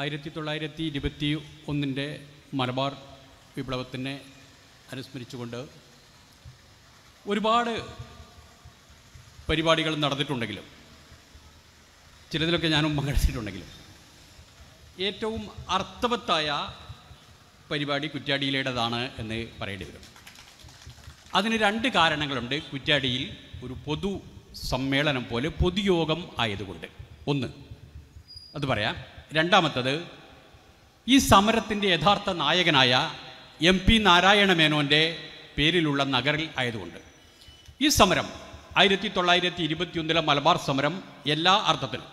ആയിരത്തി തൊള്ളായിരത്തി ഇരുപത്തി ഒന്നിൻ്റെ മലബാർ വിപ്ലവത്തിനെ അനുസ്മരിച്ചുകൊണ്ട് ഒരുപാട് പരിപാടികൾ നടന്നിട്ടുണ്ടെങ്കിലും ചിലതിലൊക്കെ ഞാനും പങ്കെടുത്തിട്ടുണ്ടെങ്കിലും ഏറ്റവും അർത്ഥവത്തായ പരിപാടി കുറ്റ്യാടിയിലേടേതാണ് എന്ന് പറയേണ്ടി വരും അതിന് രണ്ട് കാരണങ്ങളുണ്ട് കുറ്റ്യാടിയിൽ ഒരു പൊതു സമ്മേളനം പോലെ പൊതുയോഗം ആയതുകൊണ്ട് ഒന്ന് അത് പറയാം രണ്ടാമത്തത് ഈ സമരത്തിൻ്റെ യഥാർത്ഥ നായകനായ എം പി നാരായണ മേനോൻ്റെ പേരിലുള്ള നഗറിൽ ആയതുകൊണ്ട് ഈ സമരം ആയിരത്തി തൊള്ളായിരത്തി ഇരുപത്തിയൊന്നിലെ മലബാർ സമരം എല്ലാ അർത്ഥത്തിലും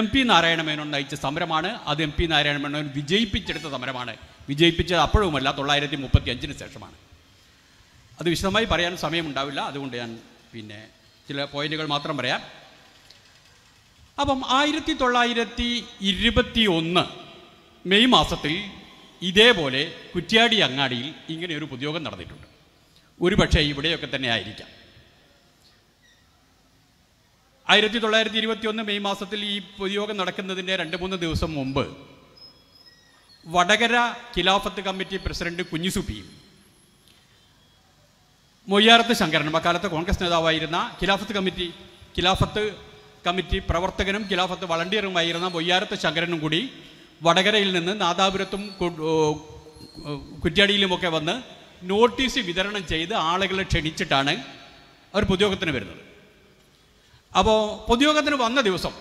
എം പി നാരായണ മേനോൻ നയിച്ച സമരമാണ് അത് എം പി നാരായണ മേനോൻ വിജയിപ്പിച്ചെടുത്ത സമരമാണ് വിജയിപ്പിച്ചത് അപ്പോഴുമല്ല തൊള്ളായിരത്തി മുപ്പത്തി അഞ്ചിന് ശേഷമാണ് അത് വിശദമായി പറയാൻ സമയമുണ്ടാവില്ല അതുകൊണ്ട് ഞാൻ പിന്നെ ചില പോയിന്റുകൾ മാത്രം പറയാം അപ്പം ആയിരത്തി തൊള്ളായിരത്തി ഇരുപത്തി ഒന്ന് മെയ് മാസത്തിൽ ഇതേപോലെ കുറ്റ്യാടി അങ്ങാടിയിൽ ഇങ്ങനെ ഒരു പൊതുയോഗം നടന്നിട്ടുണ്ട് പക്ഷേ ഇവിടെയൊക്കെ തന്നെ ആയിരിക്കാം ആയിരത്തി തൊള്ളായിരത്തി ഇരുപത്തി ഒന്ന് മെയ് മാസത്തിൽ ഈ പൊതുയോഗം നടക്കുന്നതിൻ്റെ രണ്ട് മൂന്ന് ദിവസം മുമ്പ് വടകര ഖിലാഫത്ത് കമ്മിറ്റി പ്രസിഡന്റ് കുഞ്ഞുസുപ്പിയും മൊയ്യാറത്ത് ശങ്കരനും അക്കാലത്ത് കോൺഗ്രസ് നേതാവായിരുന്ന ഖിലാഫത്ത് കമ്മിറ്റി ഖിലാഫത്ത് കമ്മിറ്റി പ്രവർത്തകനും ഖിലാഫത്ത് വളണ്ടിയറുമായിരുന്ന മൊയ്യാരത്ത് ശങ്കരനും കൂടി വടകരയിൽ നിന്ന് നാദാപുരത്തും കുറ്റ്യാടിയിലുമൊക്കെ വന്ന് നോട്ടീസ് വിതരണം ചെയ്ത് ആളുകളെ ക്ഷണിച്ചിട്ടാണ് അവർ പൊതുയോഗത്തിന് വരുന്നത് അപ്പോൾ പൊതുയോഗത്തിന് വന്ന ദിവസം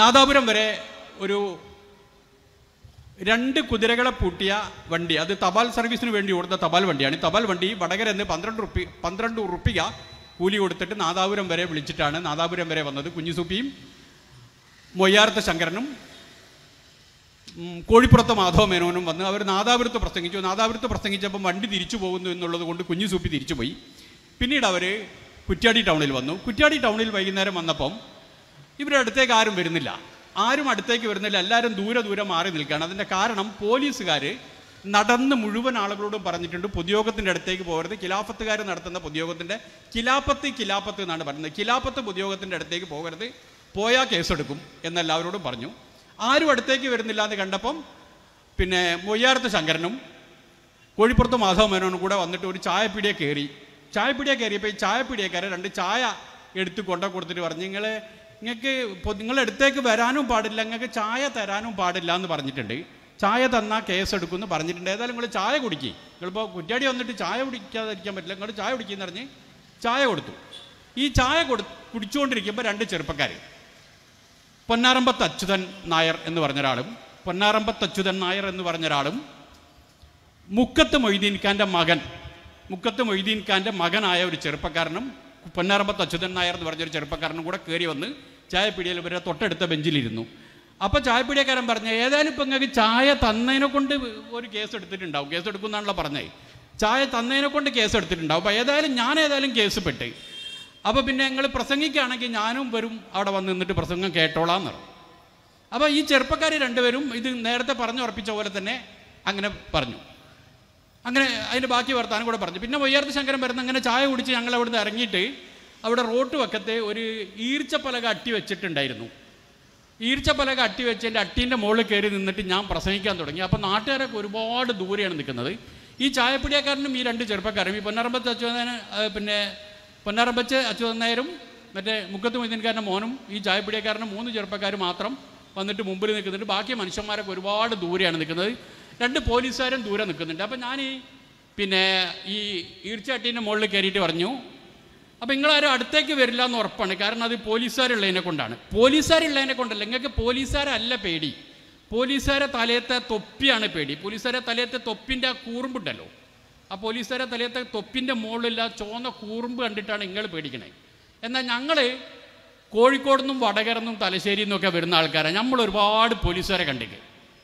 നാദാപുരം വരെ ഒരു രണ്ട് കുതിരകളെ പൂട്ടിയ വണ്ടി അത് തപാൽ സർവീസിന് വേണ്ടി ഓടുന്ന തപാൽ വണ്ടിയാണ് തപാൽ വണ്ടി വടകര പന്ത്രണ്ട് റുപ്പി പന്ത്രണ്ട് റുപ്പിക കൂലി കൊടുത്തിട്ട് നാദാപുരം വരെ വിളിച്ചിട്ടാണ് നാദാപുരം വരെ വന്നത് കുഞ്ഞുസൂപ്പിയും മൊയ്യാർത്ത ശങ്കരനും കോഴിപ്പുറത്ത് മാധവ മേനോനും വന്ന് അവർ നാദാപുരത്ത് പ്രസംഗിച്ചു നാദാപുരത്ത് പ്രസംഗിച്ചപ്പം വണ്ടി തിരിച്ചു പോകുന്നു എന്നുള്ളത് കൊണ്ട് കുഞ്ഞുസൂപ്പി തിരിച്ചുപോയി പിന്നീട് അവർ കുറ്റ്യാടി ടൗണിൽ വന്നു കുറ്റ്യാടി ടൗണിൽ വൈകുന്നേരം വന്നപ്പം ഇവരുടെ അടുത്തേക്ക് ആരും വരുന്നില്ല ആരും അടുത്തേക്ക് വരുന്നില്ല എല്ലാവരും ദൂരെ ദൂരെ മാറി നിൽക്കുകയാണ് അതിൻ്റെ കാരണം പോലീസുകാർ നടന്ന് മുഴുവൻ ആളുകളോടും പറഞ്ഞിട്ടുണ്ട് പൊതുയോഗത്തിൻ്റെ അടുത്തേക്ക് പോകരുത് കിലാഫത്തുകാർ നടത്തുന്ന പൊതുയോഗത്തിൻ്റെ കിലാപ്പത്ത് കിലാപ്പത്ത് എന്നാണ് പറയുന്നത് കിലാപ്പത്ത് പൊതുയോഗത്തിൻ്റെ അടുത്തേക്ക് പോകരുത് പോയാൽ കേസെടുക്കും എന്നെല്ലാവരോടും പറഞ്ഞു ആരും അടുത്തേക്ക് വരുന്നില്ല എന്ന് കണ്ടപ്പം പിന്നെ മൊയ്യാരത്ത് ശങ്കരനും കോഴിപ്പുറത്ത് മാധവ മേനോനും കൂടെ വന്നിട്ട് ഒരു ചായപ്പിടിയെ കയറി ചായപ്പിടിയെ കയറിയപ്പോൾ ഈ ചായപ്പിടിയേക്കാരെ രണ്ട് ചായ എടുത്ത് കൊണ്ട കൊടുത്തിട്ട് പറഞ്ഞു നിങ്ങൾ നിങ്ങൾക്ക് നിങ്ങളെടുത്തേക്ക് വരാനും പാടില്ല നിങ്ങൾക്ക് ചായ തരാനും പാടില്ല എന്ന് പറഞ്ഞിട്ടുണ്ട് ചായ തന്നാൽ എടുക്കുമെന്ന് പറഞ്ഞിട്ടുണ്ട് ഏതായാലും നിങ്ങൾ ചായ കുടിക്കുക നിങ്ങളിപ്പോൾ കുറ്റാടി വന്നിട്ട് ചായ കുടിക്കാതിരിക്കാൻ പറ്റില്ല നിങ്ങൾ ചായ എന്ന് പറഞ്ഞ് ചായ കൊടുത്തു ഈ ചായ കൊടു കുടിച്ചുകൊണ്ടിരിക്കുമ്പോൾ രണ്ട് ചെറുപ്പക്കാർ പൊന്നാറമ്പത്ത് അച്യുതൻ നായർ എന്ന് പറഞ്ഞ ഒരാളും പൊന്നാറമ്പത്ത് അച്യുതൻ നായർ എന്ന് പറഞ്ഞ ഒരാളും മുക്കത്ത് മൊയ്തീൻ ഖാൻ്റെ മകൻ മുക്കത്ത് മൊയ്തീൻ ഖാൻ്റെ മകനായ ഒരു ചെറുപ്പക്കാരനും പൊന്നാറമ്പത്ത് അച്യുതൻ നായർ എന്ന് പറഞ്ഞൊരു ചെറുപ്പക്കാരനും കൂടെ കയറി വന്ന് ചായപ്പീടിയയിൽ വരെ തൊട്ടടുത്ത ബെഞ്ചിലിരുന്നു അപ്പോൾ ചായപ്പൊടിയക്കാരൻ പറഞ്ഞു ഏതായാലും ഇപ്പൊ നിങ്ങൾക്ക് ചായ തന്നതിനെ കൊണ്ട് ഒരു കേസ് എടുത്തിട്ടുണ്ടാവും കേസ് എടുക്കുന്നാണല്ലോ പറഞ്ഞേ ചായ തന്നതിനെ കൊണ്ട് കേസ് എടുത്തിട്ടുണ്ടാവും അപ്പോൾ ഏതായാലും ഞാൻ ഏതായാലും കേസ് പെട്ട് അപ്പോൾ പിന്നെ നിങ്ങൾ പ്രസംഗിക്കുകയാണെങ്കിൽ ഞാനും വരും അവിടെ വന്ന് നിന്നിട്ട് പ്രസംഗം കേട്ടോളാം എന്ന് പറഞ്ഞു അപ്പോൾ ഈ ചെറുപ്പക്കാർ രണ്ടുപേരും ഇത് നേരത്തെ പറഞ്ഞു ഉറപ്പിച്ച പോലെ തന്നെ അങ്ങനെ പറഞ്ഞു അങ്ങനെ അതിന്റെ ബാക്കി വർത്താനം കൂടെ പറഞ്ഞു പിന്നെ വയ്യാർത്ത് ശങ്കരൻ വരുന്ന അങ്ങനെ ചായ കുടിച്ച് ഞങ്ങൾ അവിടുന്ന് ഇറങ്ങിയിട്ട് അവിടെ റോട്ട് വക്കത്തെ ഒരു ഈർച്ചപ്പലക അട്ടി വെച്ചിട്ടുണ്ടായിരുന്നു ഈർച്ചപ്പലക അട്ടി വെച്ച് എൻ്റെ അട്ടീൻ്റെ മുകളിൽ കയറി നിന്നിട്ട് ഞാൻ പ്രസംഗിക്കാൻ തുടങ്ങി അപ്പോൾ നാട്ടുകാരൊക്കെ ഒരുപാട് ദൂരെയാണ് നിൽക്കുന്നത് ഈ ചായപ്പിടിയാക്കാരനും ഈ രണ്ട് ചെറുപ്പക്കാരും ഈ പൊന്നാറമ്പത്ത് അച്യുതനായന് പിന്നെ പൊന്നാറമ്പച്ച് അച്യുതനായരും മറ്റേ മുക്കത്ത് മൈതീൻകാരൻ്റെ മോനും ഈ ചായപ്പിടിയാക്കാരനും മൂന്ന് ചെറുപ്പക്കാർ മാത്രം വന്നിട്ട് മുമ്പിൽ നിൽക്കുന്നുണ്ട് ബാക്കി മനുഷ്യന്മാരൊക്കെ ഒരുപാട് ദൂരെയാണ് നിൽക്കുന്നത് രണ്ട് പോലീസുകാരും ദൂരെ നിൽക്കുന്നുണ്ട് അപ്പോൾ ഞാൻ ഈ പിന്നെ ഈ ഈർച്ചട്ടീൻ്റെ മുകളിൽ കയറിയിട്ട് പറഞ്ഞു അപ്പോൾ നിങ്ങളാരും അടുത്തേക്ക് വരില്ല എന്ന് ഉറപ്പാണ് കാരണം അത് പോലീസുകാരുള്ളതിനെ കൊണ്ടാണ് പോലീസുകാരുള്ളതിനെ കൊണ്ടല്ല നിങ്ങൾക്ക് പോലീസുകാരല്ല പേടി പോലീസുകാരെ തലയത്തെ തൊപ്പിയാണ് പേടി പോലീസുകാരെ തലയത്തെ തൊപ്പിൻ്റെ ആ കൂറുമ്പുണ്ടല്ലോ ആ പോലീസുകാരെ തലയത്തെ തൊപ്പിൻ്റെ മുകളിലില്ല ചോന്ന കൂറുമ്പ് കണ്ടിട്ടാണ് നിങ്ങൾ പേടിക്കണേ എന്നാൽ ഞങ്ങൾ കോഴിക്കോടുനിന്നും വടകരന്നും തലശ്ശേരിയിൽ നിന്നൊക്കെ വരുന്ന ആൾക്കാരാണ് നമ്മൾ ഒരുപാട് പോലീസുകാരെ കണ്ടിക്ക്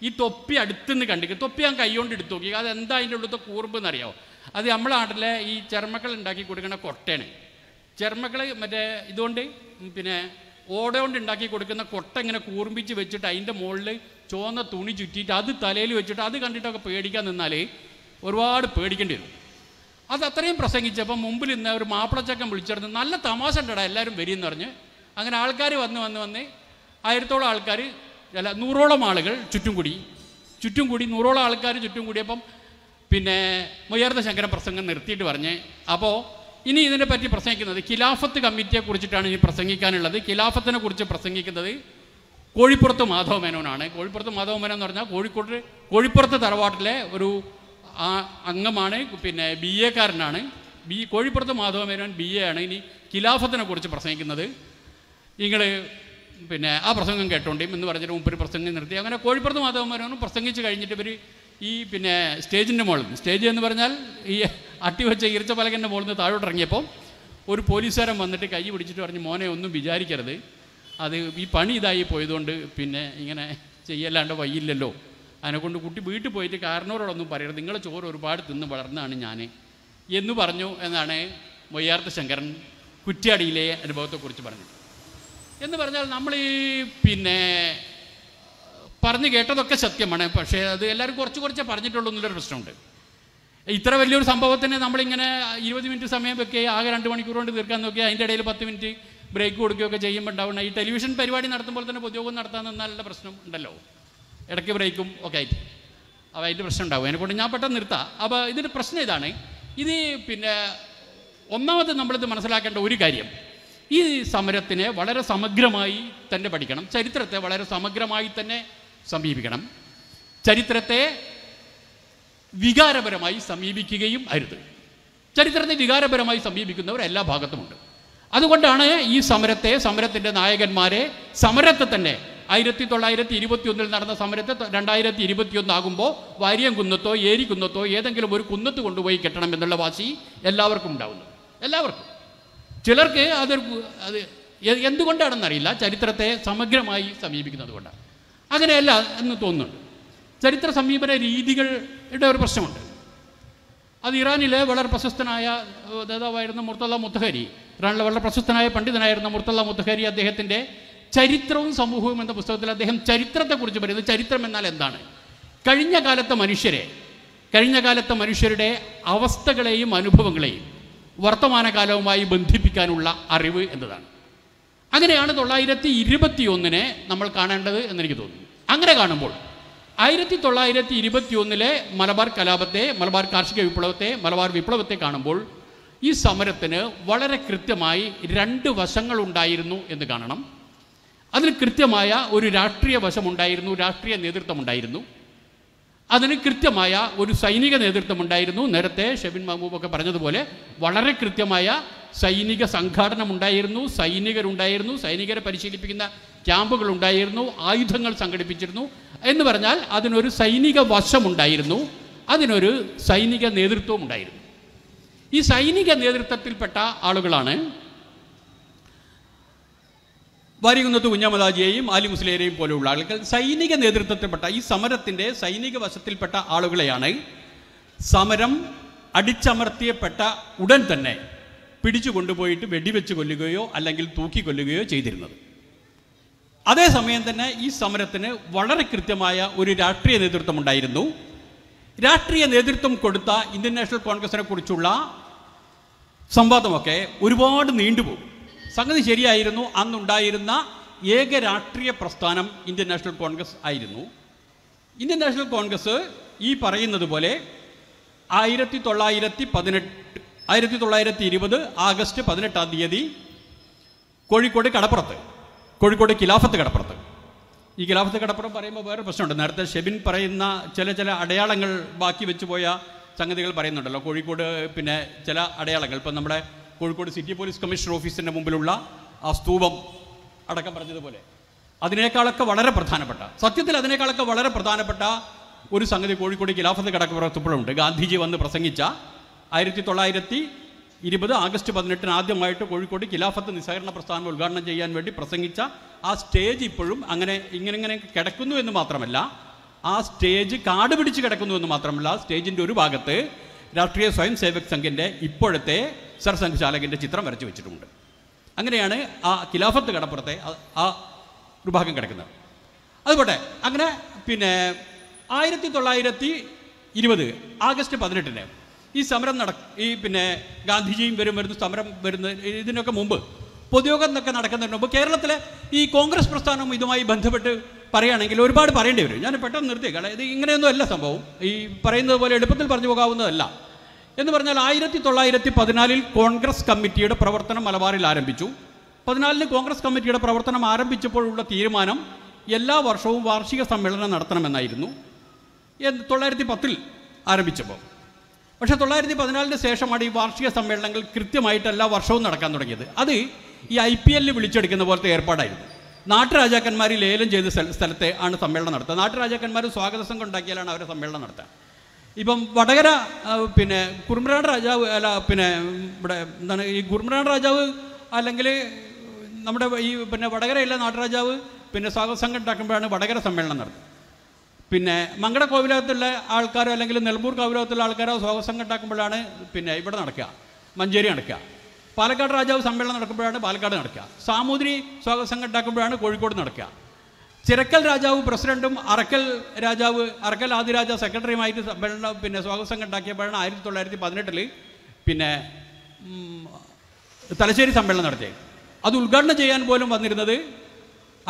ഈ തൊപ്പി അടുത്തുനിന്ന് കണ്ടിക്ക് തൊപ്പി ഞാൻ കൈകൊണ്ട് എടുത്തു നോക്കി അത് എന്താ അതിൻ്റെ ഉള്ളത്തെ കൂറുമ്പ് എന്നറിയാമോ അത് നമ്മളെ നാട്ടിലെ ഈ ചെറുമക്കൾ ഉണ്ടാക്കി കൊടുക്കുന്ന കൊട്ടയാണ് ചെർമ്മകൾ മറ്റേ ഇതുകൊണ്ട് പിന്നെ ഓട കൊണ്ട് ഉണ്ടാക്കി കൊടുക്കുന്ന കൊട്ട ഇങ്ങനെ കൂർമ്പിച്ച് വെച്ചിട്ട് അതിൻ്റെ മുകളിൽ ചുവന്ന തുണി ചുറ്റിയിട്ട് അത് തലയിൽ വെച്ചിട്ട് അത് കണ്ടിട്ടൊക്കെ പേടിക്കാൻ നിന്നാൽ ഒരുപാട് പേടിക്കേണ്ടി വരും അത് അത്രയും പ്രസംഗിച്ചപ്പോൾ മുമ്പിൽ നിന്ന് ഒരു മാപ്പിളച്ചക്കം വിളിച്ചിരുന്നു നല്ല തമാശ ഉണ്ടടാ എല്ലാവരും വരിയെന്ന് പറഞ്ഞ് അങ്ങനെ ആൾക്കാർ വന്ന് വന്ന് വന്ന് ആയിരത്തോളം ആൾക്കാർ അല്ല നൂറോളം ആളുകൾ ചുറ്റും കൂടി ചുറ്റും കൂടി നൂറോളം ആൾക്കാർ ചുറ്റും കൂടിയപ്പം പിന്നെ മുയർന്ന ശങ്കരൻ പ്രസംഗം നിർത്തിയിട്ട് പറഞ്ഞ് അപ്പോൾ ഇനി ഇതിനെ പറ്റി പ്രസംഗിക്കുന്നത് ഖിലാഫത്ത് കമ്മിറ്റിയെ കുറിച്ചിട്ടാണ് ഇനി പ്രസംഗിക്കാനുള്ളത് ഖിലാഫത്തിനെ കുറിച്ച് പ്രസംഗിക്കുന്നത് കോഴിപ്പുറത്ത് മാധവ മേനോനാണ് കോഴിപ്പുറത്ത് മാധവ മേനോ എന്ന് പറഞ്ഞാൽ കോഴിക്കോട് കോഴിപ്പുറത്ത് തറവാട്ടിലെ ഒരു അംഗമാണ് പിന്നെ ബി എക്കാരനാണ് B Kozhippurath Madhava Menon B A ആണ് ഇനി ഖിലാഫത്തിനെ കുറിച്ച് പ്രസംഗിക്കുന്നത് നിങ്ങൾ പിന്നെ ആ പ്രസംഗം കേട്ടോണ്ടിയും എന്ന് പറഞ്ഞിട്ട് മുമ്പ് പ്രസംഗം നിർത്തി അങ്ങനെ കോഴിപ്പുറത്ത് മാധവ മേനോനും പ്രസംഗിച്ച് കഴിഞ്ഞിട്ട് ഇവർ ഈ പിന്നെ സ്റ്റേജിൻ്റെ മുകളിൽ സ്റ്റേജ് എന്ന് പറഞ്ഞാൽ ഈ അട്ടിവെച്ച പലകൻ്റെ മുകളിൽ നിന്ന് താഴോട്ട് ഇറങ്ങിയപ്പോൾ ഒരു പോലീസുകാരൻ വന്നിട്ട് കൈ പിടിച്ചിട്ട് പറഞ്ഞ് മോനെ ഒന്നും വിചാരിക്കരുത് അത് ഈ പണി ഇതായി പോയതുകൊണ്ട് പിന്നെ ഇങ്ങനെ ചെയ്യല്ലാണ്ട് വയ്യില്ലല്ലോ അതിനെക്കൊണ്ട് കുട്ടി വീട്ടിൽ പോയിട്ട് കാരണവരോടൊന്നും പറയരുത് നിങ്ങളെ ചോറ് ഒരുപാട് തിന്ന് വളർന്നാണ് ഞാൻ എന്ന് പറഞ്ഞു എന്നാണ് മൊയ്യാർത്ത ശങ്കരൻ കുറ്റിയാടിയിലെ അനുഭവത്തെക്കുറിച്ച് പറഞ്ഞത് എന്ന് പറഞ്ഞാൽ നമ്മൾ ഈ പിന്നെ പറഞ്ഞു കേട്ടതൊക്കെ സത്യമാണ് പക്ഷേ അത് എല്ലാവരും കുറച്ച് കുറച്ചേ പറഞ്ഞിട്ടുള്ളൂ ഒരു പ്രശ്നമുണ്ട് ഇത്ര വലിയൊരു സംഭവത്തിന് നമ്മളിങ്ങനെ ഇരുപത് മിനിറ്റ് സമയം വെക്കുക ആകെ രണ്ട് മണിക്കൂർ കൊണ്ട് തീർക്കാൻ നോക്കിയാൽ അതിൻ്റെ ഇടയിൽ പത്ത് മിനിറ്റ് ബ്രേക്ക് കൊടുക്കുകയൊക്കെ ചെയ്യുമ്പോൾ ഉണ്ടാവുന്ന ഈ ടെലിവിഷൻ പരിപാടി നടത്തുമ്പോൾ തന്നെ ഉദ്യോഗം നടത്താൻ നിന്നാലുള്ള പ്രശ്നം ഉണ്ടല്ലോ ഇടയ്ക്ക് ബ്രേക്കും ഒക്കെ ആയിട്ട് അപ്പോൾ അതിൻ്റെ പ്രശ്നം ഉണ്ടാവും അതിനെക്കൊണ്ട് ഞാൻ പെട്ടെന്ന് നിർത്താം അപ്പോൾ ഇതിൻ്റെ പ്രശ്നം ഇതാണ് ഇത് പിന്നെ ഒന്നാമത് നമ്മളിത് മനസ്സിലാക്കേണ്ട ഒരു കാര്യം ഈ സമരത്തിനെ വളരെ സമഗ്രമായി തന്നെ പഠിക്കണം ചരിത്രത്തെ വളരെ സമഗ്രമായി തന്നെ സമീപിക്കണം ചരിത്രത്തെ വികാരപരമായി സമീപിക്കുകയും അരുത് ചരിത്രത്തെ വികാരപരമായി സമീപിക്കുന്നവർ എല്ലാ ഭാഗത്തുമുണ്ട് അതുകൊണ്ടാണ് ഈ സമരത്തെ സമരത്തിൻ്റെ നായകന്മാരെ സമരത്തെ തന്നെ ആയിരത്തി തൊള്ളായിരത്തി ഇരുപത്തി ഒന്നിൽ നടന്ന സമരത്തെ രണ്ടായിരത്തി ഇരുപത്തിയൊന്നാകുമ്പോൾ വാര്യം കുന്നത്തോ ഏരി കുന്നത്തോ ഏതെങ്കിലും ഒരു കുന്നത്ത് കൊണ്ടുപോയി കെട്ടണം എന്നുള്ള വാശി എല്ലാവർക്കും ഉണ്ടാവുന്നു എല്ലാവർക്കും ചിലർക്ക് അതൊരു അത് എന്തുകൊണ്ടാണെന്നറിയില്ല ചരിത്രത്തെ സമഗ്രമായി സമീപിക്കുന്നത് കൊണ്ടാണ് അങ്ങനെയല്ല എന്ന് തോന്നുന്നു ചരിത്ര സമീപന രീതികളുടെ ഒരു പ്രശ്നമുണ്ട് അത് ഇറാനിലെ വളരെ പ്രശസ്തനായ നേതാവായിരുന്ന മുർത്തല്ല മുത്തഹരി ഇറാനിലെ വളരെ പ്രശസ്തനായ പണ്ഡിതനായിരുന്ന മുർത്തല്ല മുത്തഹരി അദ്ദേഹത്തിൻ്റെ ചരിത്രവും സമൂഹവും എന്ന പുസ്തകത്തിൽ അദ്ദേഹം ചരിത്രത്തെക്കുറിച്ച് പറയുന്നത് ചരിത്രം എന്നാൽ എന്താണ് കഴിഞ്ഞ കാലത്തെ മനുഷ്യരെ കഴിഞ്ഞ കാലത്തെ മനുഷ്യരുടെ അവസ്ഥകളെയും അനുഭവങ്ങളെയും വർത്തമാനകാലവുമായി ബന്ധിപ്പിക്കാനുള്ള അറിവ് എന്നതാണ് അങ്ങനെയാണ് തൊള്ളായിരത്തി ഇരുപത്തി ഒന്നിനെ നമ്മൾ കാണേണ്ടത് എന്നെനിക്ക് തോന്നുന്നു അങ്ങനെ കാണുമ്പോൾ ആയിരത്തി തൊള്ളായിരത്തി ഇരുപത്തി ഒന്നിലെ മലബാർ കലാപത്തെ മലബാർ കാർഷിക വിപ്ലവത്തെ മലബാർ വിപ്ലവത്തെ കാണുമ്പോൾ ഈ സമരത്തിന് വളരെ കൃത്യമായി രണ്ട് വശങ്ങളുണ്ടായിരുന്നു എന്ന് കാണണം അതിന് കൃത്യമായ ഒരു രാഷ്ട്രീയ വശമുണ്ടായിരുന്നു രാഷ്ട്രീയ നേതൃത്വം ഉണ്ടായിരുന്നു അതിന് കൃത്യമായ ഒരു സൈനിക നേതൃത്വം ഉണ്ടായിരുന്നു നേരത്തെ ഷെബിൻ മഹബൂബ് ഒക്കെ പറഞ്ഞതുപോലെ വളരെ കൃത്യമായ സൈനിക സംഘാടനം ഉണ്ടായിരുന്നു സൈനികരുണ്ടായിരുന്നു സൈനികരെ പരിശീലിപ്പിക്കുന്ന ക്യാമ്പുകൾ ഉണ്ടായിരുന്നു ആയുധങ്ങൾ സംഘടിപ്പിച്ചിരുന്നു എന്ന് പറഞ്ഞാൽ അതിനൊരു സൈനിക വശമുണ്ടായിരുന്നു അതിനൊരു സൈനിക നേതൃത്വം ഉണ്ടായിരുന്നു ഈ സൈനിക നേതൃത്വത്തിൽപ്പെട്ട ആളുകളാണ് വരികുന്നത് കുഞ്ഞമദാജിയെയും ആലി മുസ്ലിയരെയും പോലെയുള്ള ആളുകൾ സൈനിക നേതൃത്വത്തിൽപ്പെട്ട ഈ സമരത്തിൻ്റെ സൈനിക വശത്തിൽപ്പെട്ട ആളുകളെയാണ് സമരം അടിച്ചമർത്തിയപ്പെട്ട ഉടൻ തന്നെ പിടിച്ചു കൊണ്ടുപോയിട്ട് വെടിവെച്ച് കൊല്ലുകയോ അല്ലെങ്കിൽ തൂക്കിക്കൊല്ലുകയോ ചെയ്തിരുന്നത് അതേസമയം തന്നെ ഈ സമരത്തിന് വളരെ കൃത്യമായ ഒരു രാഷ്ട്രീയ നേതൃത്വം ഉണ്ടായിരുന്നു രാഷ്ട്രീയ നേതൃത്വം കൊടുത്ത ഇന്ത്യൻ നാഷണൽ കോൺഗ്രസിനെ കുറിച്ചുള്ള സംവാദമൊക്കെ ഒരുപാട് നീണ്ടുപോകും സംഗതി ശരിയായിരുന്നു അന്നുണ്ടായിരുന്ന ഏക രാഷ്ട്രീയ പ്രസ്ഥാനം ഇന്ത്യൻ നാഷണൽ കോൺഗ്രസ് ആയിരുന്നു ഇന്ത്യൻ നാഷണൽ കോൺഗ്രസ് ഈ പറയുന്നത് പോലെ ആയിരത്തി തൊള്ളായിരത്തി പതിനെട്ട് ആയിരത്തി തൊള്ളായിരത്തി ഇരുപത് ആഗസ്റ്റ് പതിനെട്ടാം തീയതി കോഴിക്കോട് കടപ്പുറത്ത് കോഴിക്കോട് ഖിലാഫത്ത് കടപ്പുറത്ത് ഈ ഖിലാഫത്ത് കടപ്പുറം പറയുമ്പോൾ വേറെ പ്രശ്നമുണ്ട് നേരത്തെ ഷെബിൻ പറയുന്ന ചില ചില അടയാളങ്ങൾ ബാക്കി വെച്ച് പോയ സംഗതികൾ പറയുന്നുണ്ടല്ലോ കോഴിക്കോട് പിന്നെ ചില അടയാളങ്ങൾ ഇപ്പം നമ്മുടെ കോഴിക്കോട് സിറ്റി പോലീസ് കമ്മീഷണർ ഓഫീസിൻ്റെ മുമ്പിലുള്ള ആ സ്തൂപം അടക്കം പറഞ്ഞതുപോലെ അതിനേക്കാളൊക്കെ വളരെ പ്രധാനപ്പെട്ട സത്യത്തിൽ അതിനേക്കാളൊക്കെ വളരെ പ്രധാനപ്പെട്ട ഒരു സംഗതി കോഴിക്കോട് ഖിലാഫത്ത് കടപ്പുറത്തുമ്പോഴുണ്ട് ഗാന്ധിജി വന്ന് പ്രസംഗിച്ച ആയിരത്തി തൊള്ളായിരത്തി ഇരുപത് ആഗസ്റ്റ് പതിനെട്ടിന് ആദ്യമായിട്ട് കോഴിക്കോട് ഖിലാഫത്ത് നിസ്സഹകരണ പ്രസ്ഥാനം ഉദ്ഘാടനം ചെയ്യാൻ വേണ്ടി പ്രസംഗിച്ച ആ സ്റ്റേജ് ഇപ്പോഴും അങ്ങനെ ഇങ്ങനെ ഇങ്ങനെ കിടക്കുന്നു എന്ന് മാത്രമല്ല ആ സ്റ്റേജ് കാട് പിടിച്ച് കിടക്കുന്നു എന്ന് മാത്രമല്ല സ്റ്റേജിൻ്റെ ഒരു ഭാഗത്ത് രാഷ്ട്രീയ സ്വയം സേവക് സംഘിൻ്റെ ഇപ്പോഴത്തെ സർസംഘചാലകൻ്റെ ചിത്രം വരച്ചു വെച്ചിട്ടുണ്ട് അങ്ങനെയാണ് ആ ഖിലാഫത്ത് കടപ്പുറത്തെ ആ ഒരു ഭാഗം കിടക്കുന്നത് അതുപോട്ടെ അങ്ങനെ പിന്നെ ആയിരത്തി തൊള്ളായിരത്തി ഇരുപത് ആഗസ്റ്റ് പതിനെട്ടിന് ഈ സമരം നടക്കും ഈ പിന്നെ ഗാന്ധിജിയും വരും വരുന്ന സമരം വരുന്ന ഇതിനൊക്കെ മുമ്പ് പൊതുയോഗം എന്നൊക്കെ നടക്കുന്നതിന് മുമ്പ് കേരളത്തിലെ ഈ കോൺഗ്രസ് പ്രസ്ഥാനം ഇതുമായി ബന്ധപ്പെട്ട് പറയുകയാണെങ്കിൽ ഒരുപാട് പറയേണ്ടി വരും ഞാൻ പെട്ടെന്ന് നിർത്തിയേക്കാം അതായത് ഇങ്ങനെയൊന്നും അല്ല സംഭവം ഈ പറയുന്നത് പോലെ എളുപ്പത്തിൽ പറഞ്ഞു പോകാവുന്നതല്ല എന്ന് പറഞ്ഞാൽ ആയിരത്തി തൊള്ളായിരത്തി പതിനാലിൽ കോൺഗ്രസ് കമ്മിറ്റിയുടെ പ്രവർത്തനം മലബാറിൽ ആരംഭിച്ചു പതിനാലിന് കോൺഗ്രസ് കമ്മിറ്റിയുടെ പ്രവർത്തനം ആരംഭിച്ചപ്പോഴുള്ള തീരുമാനം എല്ലാ വർഷവും വാർഷിക സമ്മേളനം നടത്തണമെന്നായിരുന്നു തൊള്ളായിരത്തി പത്തിൽ ആരംഭിച്ചപ്പോൾ പക്ഷേ തൊള്ളായിരത്തി പതിനാലിന് ശേഷമാണ് ഈ വാർഷിക സമ്മേളനങ്ങൾ കൃത്യമായിട്ട് എല്ലാ വർഷവും നടക്കാൻ തുടങ്ങിയത് അത് ഈ ഐ പി എല്ലിൽ വിളിച്ചെടുക്കുന്ന പോലത്തെ ഏർപ്പാടായിരുന്നു നാട്ടുരാജാക്കന്മാർ ലേലം ചെയ്ത സ്ഥലത്തെ ആണ് സമ്മേളനം നടത്തുക നാട്ടുരാജാക്കന്മാർ സ്വാഗത സംഘം ഉണ്ടാക്കിയാലാണ് അവരെ സമ്മേളനം നടത്തുക ഇപ്പം വടകര പിന്നെ കുറുമ്പനാട് രാജാവ് അല്ല പിന്നെ ഇവിടെ എന്താണ് ഈ കുറുമ്പനാട് രാജാവ് അല്ലെങ്കിൽ നമ്മുടെ ഈ പിന്നെ വടകരയിലെ നാട്ടുരാജാവ് പിന്നെ സ്വാഗത സംഘം ഉണ്ടാക്കുമ്പോഴാണ് വടകര സമ്മേളനം നടത്തുന്നത് പിന്നെ മങ്കട കോവിലകത്തുള്ള ആൾക്കാരോ അല്ലെങ്കിൽ നെൽമൂർ കോവിലകത്തുള്ള ആൾക്കാരോ സ്വാഗതം കണ്ടാക്കുമ്പോഴാണ് പിന്നെ ഇവിടെ നടക്കുക മഞ്ചേരി നടക്കുക പാലക്കാട് രാജാവ് സമ്മേളനം നടക്കുമ്പോഴാണ് പാലക്കാട് നടക്കുക സാമൂതിരി സ്വാഗതം കണ്ടാക്കുമ്പോഴാണ് കോഴിക്കോട് നടക്കുക ചിരക്കൽ രാജാവ് പ്രസിഡന്റും അറക്കൽ രാജാവ് അറക്കൽ ആദിരാജ സെക്രട്ടറിയുമായിട്ട് സമ്മേളനം പിന്നെ സ്വാഗതം കണ്ടാക്കിയപ്പോഴാണ് ആയിരത്തി തൊള്ളായിരത്തി പതിനെട്ടിൽ പിന്നെ തലശ്ശേരി സമ്മേളനം നടത്തിയത് അത് ഉദ്ഘാടനം ചെയ്യാൻ പോലും വന്നിരുന്നത്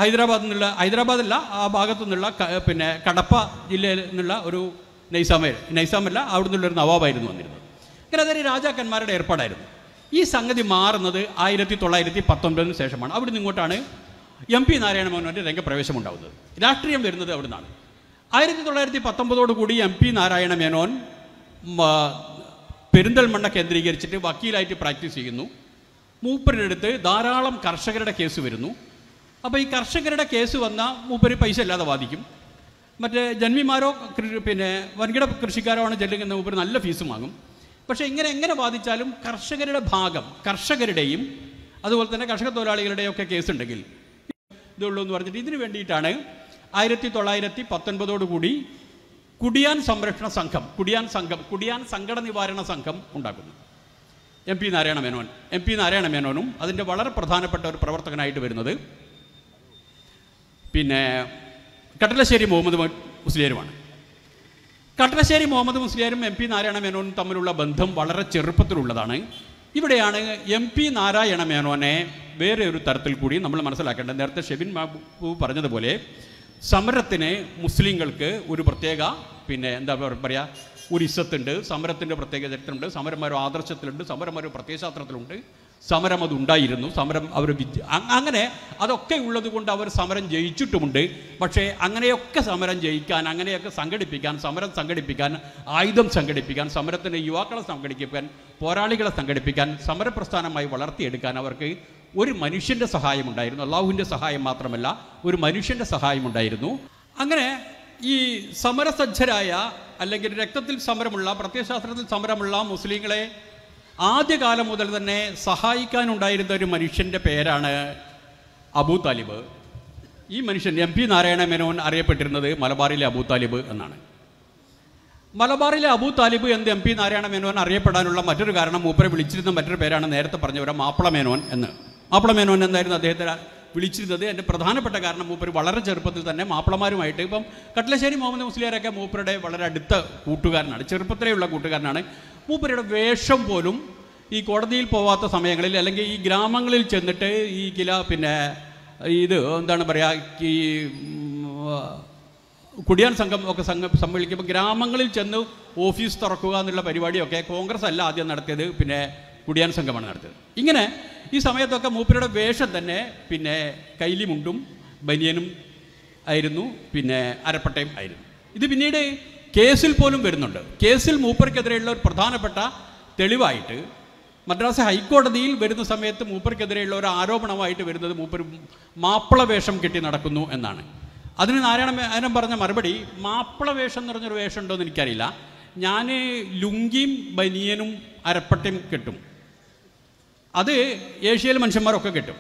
ഹൈദരാബാദിൽ നിന്നുള്ള ഹൈദരാബാദല്ല ആ ഭാഗത്തു നിന്നുള്ള പിന്നെ കടപ്പ ജില്ലയിൽ നിന്നുള്ള ഒരു നൈസാമേ നൈസാമല്ല അവിടെ നിന്നുള്ളൊരു നവാബായിരുന്നു വന്നിരുന്നത് അങ്ങനെ അതൊരു രാജാക്കന്മാരുടെ ഏർപ്പാടായിരുന്നു ഈ സംഗതി മാറുന്നത് ആയിരത്തി തൊള്ളായിരത്തി പത്തൊമ്പതിന് ശേഷമാണ് അവിടെ നിന്ന് ഇങ്ങോട്ടാണ് എം പി നാരായണ മോഹനോൻ്റെ രംഗപ്രവേശം ഉണ്ടാകുന്നത് രാഷ്ട്രീയം വരുന്നത് അവിടെ നിന്നാണ് ആയിരത്തി തൊള്ളായിരത്തി കൂടി എം പി നാരായണ മേനോൻ പെരിന്തൽമണ്ണ കേന്ദ്രീകരിച്ചിട്ട് വക്കീലായിട്ട് പ്രാക്ടീസ് ചെയ്യുന്നു മൂപ്പരടുത്ത് ധാരാളം കർഷകരുടെ കേസ് വരുന്നു അപ്പോൾ ഈ കർഷകരുടെ കേസ് വന്ന മൂപ്പര് പൈസ ഇല്ലാതെ വാദിക്കും മറ്റേ ജന്മിമാരോ പിന്നെ വൻകിട കൃഷിക്കാരോ ആണ് ചെല്ലുന്ന മൂപ്പര് നല്ല ഫീസ് വാങ്ങും പക്ഷേ ഇങ്ങനെ എങ്ങനെ വാദിച്ചാലും കർഷകരുടെ ഭാഗം കർഷകരുടെയും അതുപോലെ തന്നെ കർഷക തൊഴിലാളികളുടെയും ഒക്കെ കേസ് ഉണ്ടെങ്കിൽ ഇതുള്ളൂ എന്ന് പറഞ്ഞിട്ട് ഇതിനു വേണ്ടിയിട്ടാണ് ആയിരത്തി തൊള്ളായിരത്തി പത്തൊൻപതോടുകൂടി കുടിയാൻ സംരക്ഷണ സംഘം കുടിയാൻ സംഘം കുടിയാൻ സങ്കട നിവാരണ സംഘം ഉണ്ടാക്കുന്നു M P Narayana Menon M P Narayana മേനോനും അതിൻ്റെ വളരെ പ്രധാനപ്പെട്ട ഒരു പ്രവർത്തകനായിട്ട് വരുന്നത് പിന്നെ കട്ടലശ്ശേരി മുഹമ്മദ് മുസ്ലിയരുമാണ് കട്ടലശ്ശേരി മുഹമ്മദ് മുസ്ലിയാരും എം പി നാരായണ മേനോനും തമ്മിലുള്ള ബന്ധം വളരെ ചെറുപ്പത്തിലുള്ളതാണ് ഇവിടെയാണ് എം പി നാരായണ മേനോനെ വേറെ ഒരു തരത്തിൽ കൂടി നമ്മൾ മനസ്സിലാക്കേണ്ടത് നേരത്തെ ഷെബിൻ ബാബു പറഞ്ഞതുപോലെ സമരത്തിന് മുസ്ലിങ്ങൾക്ക് ഒരു പ്രത്യേക പിന്നെ എന്താ പറയുക ഒരു ഇസത്തുണ്ട് സമരത്തിൻ്റെ പ്രത്യേക ചരിത്രമുണ്ട് സമരം ഒരു ആദർശത്തിലുണ്ട് സമരം ഒരു പ്രത്യയശാസ്ത്രത്തിലുണ്ട് സമരം അതുണ്ടായിരുന്നു സമരം അവർ വിദ്യ അങ്ങനെ അതൊക്കെ ഉള്ളത് കൊണ്ട് അവർ സമരം ജയിച്ചിട്ടുമുണ്ട് പക്ഷേ അങ്ങനെയൊക്കെ സമരം ജയിക്കാൻ അങ്ങനെയൊക്കെ സംഘടിപ്പിക്കാൻ സമരം സംഘടിപ്പിക്കാൻ ആയുധം സംഘടിപ്പിക്കാൻ സമരത്തിന് യുവാക്കളെ സംഘടിപ്പിക്കാൻ പോരാളികളെ സംഘടിപ്പിക്കാൻ സമരപ്രസ്ഥാനമായി വളർത്തിയെടുക്കാൻ അവർക്ക് ഒരു മനുഷ്യൻ്റെ സഹായമുണ്ടായിരുന്നു അള്ളാഹുവിൻ്റെ സഹായം മാത്രമല്ല ഒരു മനുഷ്യൻ്റെ സഹായമുണ്ടായിരുന്നു അങ്ങനെ ഈ സമരസജ്ജരായ അല്ലെങ്കിൽ രക്തത്തിൽ സമരമുള്ള പ്രത്യയശാസ്ത്രത്തിൽ സമരമുള്ള മുസ്ലിങ്ങളെ ആദ്യകാലം മുതൽ തന്നെ സഹായിക്കാനുണ്ടായിരുന്ന ഒരു മനുഷ്യൻ്റെ പേരാണ് അബൂ താലിബ് ഈ മനുഷ്യൻ എം പി നാരായണ മേനോൻ അറിയപ്പെട്ടിരുന്നത് മലബാറിലെ അബൂ താലിബ് എന്നാണ് മലബാറിലെ അബൂ താലിബ് എന്ന് എം പി നാരായണ മേനോൻ അറിയപ്പെടാനുള്ള മറ്റൊരു കാരണം മൂപ്പരെ വിളിച്ചിരുന്ന മറ്റൊരു പേരാണ് നേരത്തെ പറഞ്ഞവരെ മാപ്പിള മേനോൻ എന്ന് മാപ്പിള മേനോൻ എന്നായിരുന്നു അദ്ദേഹത്തിൻ്റെ വിളിച്ചിരുന്നത് എൻ്റെ പ്രധാനപ്പെട്ട കാരണം മൂപ്പർ വളരെ ചെറുപ്പത്തിൽ തന്നെ മാപ്പിളമാരുമായിട്ട് ഇപ്പം കട്ടലശ്ശേരി മുഹമ്മദ് മുസ്ലിയാരൊക്കെ മൂപ്പരുടെ വളരെ അടുത്ത കൂട്ടുകാരനാണ് ചെറുപ്പത്തിലേയുള്ള കൂട്ടുകാരനാണ് മൂപ്പരുടെ വേഷം പോലും ഈ കോടതിയിൽ പോവാത്ത സമയങ്ങളിൽ അല്ലെങ്കിൽ ഈ ഗ്രാമങ്ങളിൽ ചെന്നിട്ട് ഈ കില പിന്നെ ഇത് എന്താണ് പറയുക ഈ കുടിയാൻ സംഘം ഒക്കെ സംഘം സമ്മേളിക്കുമ്പോൾ ഗ്രാമങ്ങളിൽ ചെന്ന് ഓഫീസ് തുറക്കുക എന്നുള്ള പരിപാടിയൊക്കെ കോൺഗ്രസ് അല്ല ആദ്യം നടത്തിയത് പിന്നെ കുടിയാൻ സംഘമാണ് നടത്തിയത് ഇങ്ങനെ ഈ സമയത്തൊക്കെ മൂപ്പരുടെ വേഷം തന്നെ പിന്നെ കൈലി മുണ്ടും ബനിയനും ആയിരുന്നു പിന്നെ അരപ്പട്ടയും ആയിരുന്നു ഇത് പിന്നീട് കേസിൽ പോലും വരുന്നുണ്ട് കേസിൽ മൂപ്പർക്കെതിരെയുള്ള ഒരു പ്രധാനപ്പെട്ട തെളിവായിട്ട് മദ്രാസ് ഹൈക്കോടതിയിൽ വരുന്ന സമയത്ത് മൂപ്പർക്കെതിരെയുള്ള ഒരു ആരോപണമായിട്ട് വരുന്നത് മൂപ്പർ മാപ്പിള വേഷം കെട്ടി നടക്കുന്നു എന്നാണ് അതിന് നാരായണ നാരായണം പറഞ്ഞ മറുപടി മാപ്പിള വേഷം എന്ന് പറഞ്ഞൊരു വേഷം ഉണ്ടോ എന്ന് എനിക്കറിയില്ല ഞാൻ ലുങ്കിയും ബനിയനും അരപ്പട്ടയും കെട്ടും അത് ഏഷ്യയിൽ മനുഷ്യന്മാരൊക്കെ കിട്ടും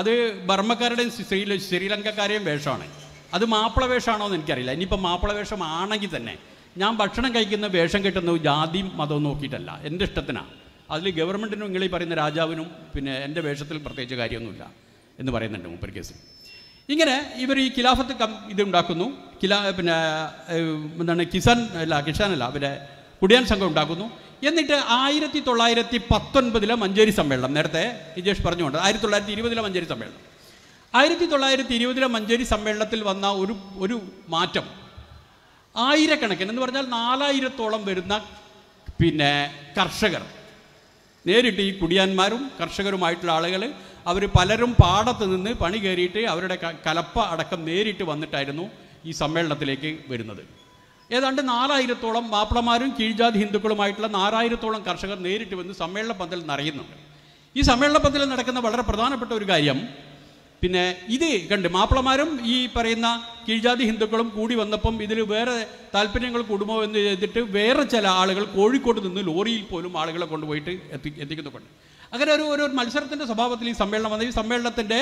അത് ബർമ്മക്കാരുടെയും ശ്രീ ശ്രീലങ്കക്കാരെയും വേഷമാണ് അത് മാപ്പിള വേഷമാണോ എന്ന് എനിക്കറിയില്ല ഇനിയിപ്പോൾ മാപ്പിള വേഷം ആണെങ്കിൽ തന്നെ ഞാൻ ഭക്ഷണം കഴിക്കുന്ന വേഷം കിട്ടുന്ന ജാതി മതവും നോക്കിയിട്ടല്ല എൻ്റെ ഇഷ്ടത്തിനാണ് അതിൽ ഗവൺമെൻറ്റിനും നിങ്ങൾ പറയുന്ന രാജാവിനും പിന്നെ എൻ്റെ വേഷത്തിൽ പ്രത്യേകിച്ച് കാര്യമൊന്നുമില്ല എന്ന് പറയുന്നുണ്ട് മൂപ്പർ കേസ് ഇങ്ങനെ ഇവർ ഈ ഖിലാഫത്ത് കം ഇതുണ്ടാക്കുന്നു കിലാ പിന്നെ എന്താണ് കിസാൻ അല്ല കിഷാൻ അല്ല അവരെ കുടിയാൻ സംഘം ഉണ്ടാക്കുന്നു എന്നിട്ട് ആയിരത്തി തൊള്ളായിരത്തി പത്തൊൻപതിലെ മഞ്ചേരി സമ്മേളനം നേരത്തെ ഹിജേഷ് പറഞ്ഞുകൊണ്ട് ആയിരത്തി തൊള്ളായിരത്തി ഇരുപതിലെ മഞ്ചേരി സമ്മേളനം ആയിരത്തി തൊള്ളായിരത്തി ഇരുപതിലെ മഞ്ചേരി സമ്മേളനത്തിൽ വന്ന ഒരു ഒരു മാറ്റം ആയിരക്കണക്കിന് എന്ന് പറഞ്ഞാൽ നാലായിരത്തോളം വരുന്ന പിന്നെ കർഷകർ നേരിട്ട് ഈ കുടിയാന്മാരും കർഷകരുമായിട്ടുള്ള ആളുകൾ അവർ പലരും പാടത്ത് നിന്ന് പണി കയറിയിട്ട് അവരുടെ കലപ്പ അടക്കം നേരിട്ട് വന്നിട്ടായിരുന്നു ഈ സമ്മേളനത്തിലേക്ക് വരുന്നത് ഏതാണ്ട് നാലായിരത്തോളം മാപ്പിളമാരും കീഴ്ജാതി ഹിന്ദുക്കളുമായിട്ടുള്ള നാലായിരത്തോളം കർഷകർ നേരിട്ട് വന്ന് സമ്മേളന പന്തൽ നിറയുന്നുണ്ട് ഈ സമ്മേളന പന്തലിൽ നടക്കുന്ന വളരെ പ്രധാനപ്പെട്ട ഒരു കാര്യം പിന്നെ ഇത് കണ്ട് മാപ്പിളമാരും ഈ പറയുന്ന കീഴ്ജാതി ഹിന്ദുക്കളും കൂടി വന്നപ്പം ഇതിൽ വേറെ താല്പര്യങ്ങൾ കൂടുമോ എന്ന് ചെയ്തിട്ട് വേറെ ചില ആളുകൾ കോഴിക്കോട് നിന്ന് ലോറിയിൽ പോലും ആളുകളെ കൊണ്ടുപോയിട്ട് എത്തി എത്തിക്കുന്നുണ്ട് അങ്ങനെ ഒരു ഒരു മത്സരത്തിൻ്റെ സ്വഭാവത്തിൽ ഈ സമ്മേളനം വന്ന ഈ സമ്മേളനത്തിൻ്റെ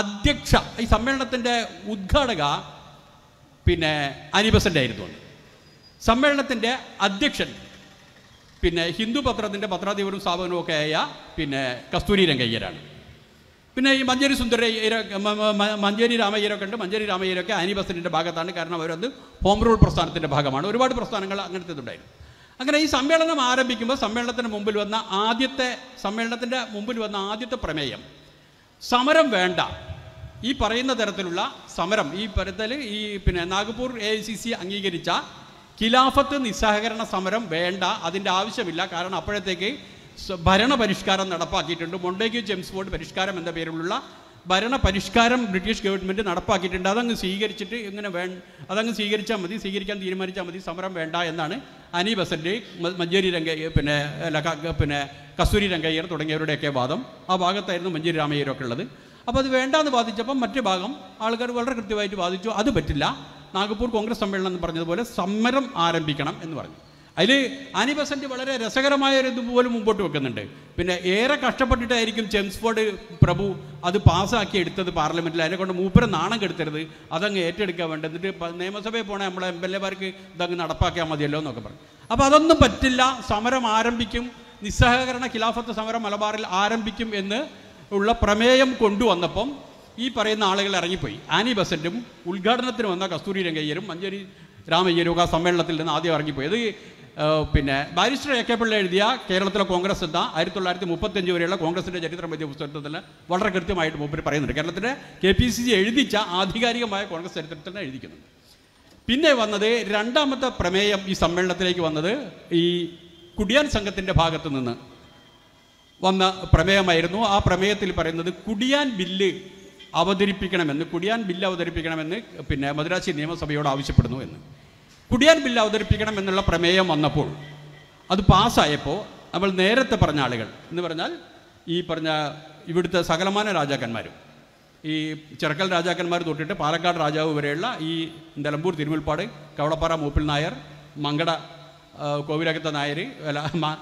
അധ്യക്ഷ ഈ സമ്മേളനത്തിൻ്റെ ഉദ്ഘാടക പിന്നെ അനിബസൻ്റെ ആയിരുന്നു സമ്മേളനത്തിൻ്റെ അധ്യക്ഷൻ പിന്നെ ഹിന്ദു പത്രത്തിൻ്റെ പത്രാധിപരും സ്ഥാപനവും ഒക്കെ ആയ പിന്നെ കസ്തൂരി രംഗയ്യരാണ് പിന്നെ ഈ മഞ്ചേരി സുന്ദര മഞ്ചേരി രാമയ്യരൊക്കെ ഉണ്ട് മഞ്ചേരി രാമയ്യരൊക്കെ അനിബസിൻ്റെ ഭാഗത്താണ് കാരണം അവരത് ഹോം റൂൾ പ്രസ്ഥാനത്തിൻ്റെ ഭാഗമാണ് ഒരുപാട് പ്രസ്ഥാനങ്ങൾ അങ്ങനത്തെ ഇതുണ്ടായിരുന്നു അങ്ങനെ ഈ സമ്മേളനം ആരംഭിക്കുമ്പോൾ സമ്മേളനത്തിന് മുമ്പിൽ വന്ന ആദ്യത്തെ സമ്മേളനത്തിൻ്റെ മുമ്പിൽ വന്ന ആദ്യത്തെ പ്രമേയം സമരം വേണ്ട ഈ പറയുന്ന തരത്തിലുള്ള സമരം ഈ പരത്തിൽ ഈ പിന്നെ Nagpur A I C C അംഗീകരിച്ച ഖിലാഫത്ത് നിസ്സഹകരണ സമരം വേണ്ട അതിൻ്റെ ആവശ്യമില്ല കാരണം അപ്പോഴത്തേക്ക് ഭരണ പരിഷ്കാരം നടപ്പാക്കിയിട്ടുണ്ട് മൊണ്ടേക്യു ജെയിംസ് ബോർഡ് പരിഷ്കാരം എന്ന പേരിലുള്ള ഭരണ പരിഷ്കാരം ബ്രിട്ടീഷ് ഗവൺമെൻറ് നടപ്പാക്കിയിട്ടുണ്ട് അതങ്ങ് സ്വീകരിച്ചിട്ട് ഇങ്ങനെ വേ അതങ്ങ് സ്വീകരിച്ചാൽ മതി സ്വീകരിക്കാൻ തീരുമാനിച്ചാൽ മതി സമരം വേണ്ട എന്നാണ് അനി ബസന്റ് മഞ്ചേരി രംഗയ്യ പിന്നെ പിന്നെ കസ്തൂരി രംഗയ്യർ തുടങ്ങിയവരുടെയൊക്കെ വാദം ആ ഭാഗത്തായിരുന്നു മഞ്ചേരി രാമയ്യരൊക്കെ ഉള്ളത് അപ്പോൾ അത് വേണ്ടാന്ന് ബാധിച്ചപ്പം മറ്റു ഭാഗം ആൾക്കാർ വളരെ കൃത്യമായിട്ട് ബാധിച്ചു അത് പറ്റില്ല നാഗ്പൂർ കോൺഗ്രസ് സമ്മേളനം എന്ന് പറഞ്ഞതുപോലെ സമരം ആരംഭിക്കണം എന്ന് പറഞ്ഞു അതിൽ ആനി വളരെ രസകരമായ ഒരു ഇതുപോലെ മുമ്പോട്ട് വെക്കുന്നുണ്ട് പിന്നെ ഏറെ കഷ്ടപ്പെട്ടിട്ടായിരിക്കും ചെംസ്ഫോർഡ് പ്രഭു അത് പാസ്സാക്കി എടുത്തത് പാർലമെൻറ്റിൽ അതിനെ കൊണ്ട് മൂപ്പര് നാണം കെടുത്തരുത് അതങ്ങ് ഏറ്റെടുക്കാൻ വേണ്ട എന്നിട്ട് നിയമസഭയിൽ പോണേ നമ്മളെ എം എൽ എമാർക്ക് ഇതങ്ങ് നടപ്പാക്കിയാൽ മതിയല്ലോ എന്നൊക്കെ പറഞ്ഞു അപ്പോൾ അതൊന്നും പറ്റില്ല സമരം ആരംഭിക്കും നിസ്സഹകരണ ഖിലാഫത്ത് സമരം മലബാറിൽ ആരംഭിക്കും എന്ന് ഉള്ള പ്രമേയം കൊണ്ടുവന്നപ്പം ഈ പറയുന്ന ആളുകൾ ഇറങ്ങിപ്പോയി ആനി ബസന്റും ഉദ്ഘാടനത്തിന് വന്ന കസ്തൂരി രംഗയ്യരും മഞ്ചേരി രാമയ്യരും ആ സമ്മേളനത്തിൽ നിന്ന് ആദ്യം ഇറങ്ങിപ്പോയി അത് പിന്നെ ബാരിസ്റ്റർ എ കെ പിള്ള എഴുതിയ കേരളത്തിലെ കോൺഗ്രസ് എന്താ ആയിരത്തി തൊള്ളായിരത്തി മുപ്പത്തഞ്ച് വരെയുള്ള കോൺഗ്രസിൻ്റെ ചരിത്രം വലിയ പുസ്തകത്തിൽ വളരെ കൃത്യമായിട്ട് മുമ്പിൽ പറയുന്നുണ്ട് കേരളത്തിൻ്റെ കെ പി സി സി എഴുതിച്ച ആധികാരികമായ കോൺഗ്രസ് ചരിത്രത്തിൽ തന്നെ എഴുതിക്കുന്നുണ്ട് പിന്നെ വന്നത് രണ്ടാമത്തെ പ്രമേയം ഈ സമ്മേളനത്തിലേക്ക് വന്നത് ഈ കുടിയാൻ സംഘത്തിൻ്റെ ഭാഗത്തു നിന്ന് വന്ന പ്രമേയമായിരുന്നു ആ പ്രമേയത്തിൽ പറയുന്നത് കുടിയാൻ ബില്ല് അവതരിപ്പിക്കണമെന്ന് കുടിയാൻ ബില്ല് അവതരിപ്പിക്കണമെന്ന് പിന്നെ മദ്രാശി നിയമസഭയോട് ആവശ്യപ്പെടുന്നു എന്ന് കുടിയാൻ ബില്ല് അവതരിപ്പിക്കണം എന്നുള്ള പ്രമേയം വന്നപ്പോൾ അത് പാസ്സായപ്പോൾ നമ്മൾ നേരത്തെ പറഞ്ഞ ആളുകൾ എന്ന് പറഞ്ഞാൽ ഈ പറഞ്ഞ ഇവിടുത്തെ സകലമാന രാജാക്കന്മാരും ഈ ചിറക്കൽ രാജാക്കന്മാർ തൊട്ടിട്ട് പാലക്കാട് രാജാവ് വരെയുള്ള ഈ നിലമ്പൂർ തിരുമുൽപ്പാട് കവളപ്പാറ മൂപ്പിൽ നായർ മങ്കട കോവിലകത്തെ നായർ അല്ല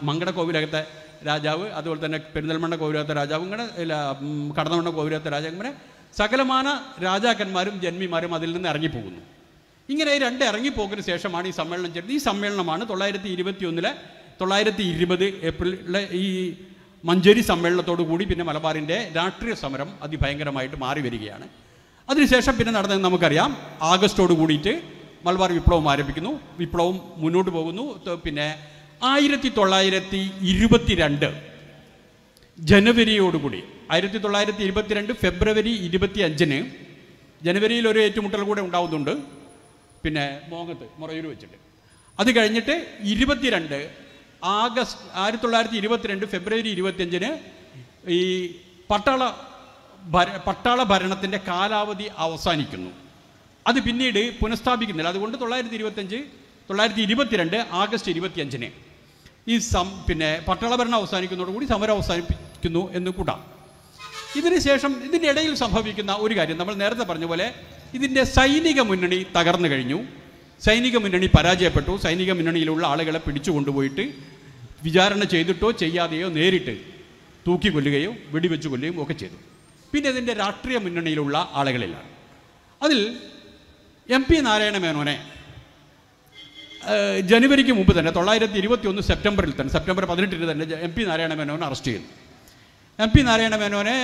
മങ്കട കോവിലകത്തെ രാജാവ് അതുപോലെ തന്നെ പെരിന്തൽമണ്ണ കോവിലത്തെ രാജാവ് ഇങ്ങനെ കടന്നമണ്ണ കോവിലത്തെ രാജാവ് ഇങ്ങനെ സകലമാന രാജാക്കന്മാരും ജന്മിമാരും അതിൽ നിന്ന് ഇറങ്ങിപ്പോകുന്നു ഇങ്ങനെ ഈ രണ്ട് ഇറങ്ങിപ്പോക്കിന് ശേഷമാണ് ഈ സമ്മേളനം ചേരുന്നത് ഈ സമ്മേളനമാണ് തൊള്ളായിരത്തി ഇരുപത്തി ഒന്നിലെ തൊള്ളായിരത്തി ഇരുപത് ഏപ്രിലിലെ ഈ മഞ്ചേരി സമ്മേളനത്തോടു കൂടി പിന്നെ മലബാറിൻ്റെ രാഷ്ട്രീയ സമരം അതിഭയങ്കരമായിട്ട് മാറി വരികയാണ് അതിനുശേഷം പിന്നെ നടന്നത് നമുക്കറിയാം ആഗസ്റ്റോട് കൂടിയിട്ട് മലബാർ വിപ്ലവം ആരംഭിക്കുന്നു വിപ്ലവം മുന്നോട്ട് പോകുന്നു പിന്നെ ആയിരത്തി തൊള്ളായിരത്തി ഇരുപത്തിരണ്ട് ജനുവരിയോടുകൂടി ആയിരത്തി തൊള്ളായിരത്തി ഇരുപത്തിരണ്ട് ഫെബ്രുവരി ഇരുപത്തി അഞ്ചിന് ജനുവരിയിൽ ഒരു ഏറ്റുമുട്ടൽ കൂടെ ഉണ്ടാവുന്നുണ്ട് പിന്നെ മോങ്ങത്ത് മുറയൂർ വെച്ചിട്ട് അത് കഴിഞ്ഞിട്ട് ഇരുപത്തിരണ്ട് ആഗസ്റ്റ് ആയിരത്തി തൊള്ളായിരത്തി ഇരുപത്തിരണ്ട് ഫെബ്രുവരി ഇരുപത്തിയഞ്ചിന് ഈ പട്ടാള ഭര പട്ടാള ഭരണത്തിൻ്റെ കാലാവധി അവസാനിക്കുന്നു അത് പിന്നീട് പുനഃസ്ഥാപിക്കുന്നില്ല അതുകൊണ്ട് തൊള്ളായിരത്തി ഇരുപത്തിയഞ്ച് തൊള്ളായിരത്തി ഇരുപത്തിരണ്ട് ആഗസ്റ്റ് ഇരുപത്തിയഞ്ചിന് ഈ സം പിന്നെ പട്ടാളഭരണം അവസാനിക്കുന്നതോടുകൂടി സമരം അവസാനിപ്പിക്കുന്നു എന്ന് കൂട്ടാം ഇതിനുശേഷം ഇതിൻ്റെ ഇടയിൽ സംഭവിക്കുന്ന ഒരു കാര്യം നമ്മൾ നേരത്തെ പറഞ്ഞ പോലെ ഇതിൻ്റെ സൈനിക മുന്നണി തകർന്നു കഴിഞ്ഞു സൈനിക മുന്നണി പരാജയപ്പെട്ടു സൈനിക മുന്നണിയിലുള്ള ആളുകളെ പിടിച്ചു കൊണ്ടുപോയിട്ട് വിചാരണ ചെയ്തിട്ടോ ചെയ്യാതെയോ നേരിട്ട് തൂക്കി കൊല്ലുകയോ വെടിവെച്ച് കൊല്ലുകയും ഒക്കെ ചെയ്തു പിന്നെ ഇതിൻ്റെ രാഷ്ട്രീയ മുന്നണിയിലുള്ള ആളുകളിലാണ് അതിൽ എം പി നാരായണ മേനോനെ ജനുവരിക്ക് മുമ്പ് തന്നെ തൊള്ളായിരത്തി ഇരുപത്തി ഒന്ന് സെപ്റ്റംബറിൽ തന്നെ സെപ്റ്റംബർ പതിനെട്ടിന് തന്നെ എം പി നാരായണ മേനോനെ അറസ്റ്റ് ചെയ്തു എം പി നാരായണ മേനോനെ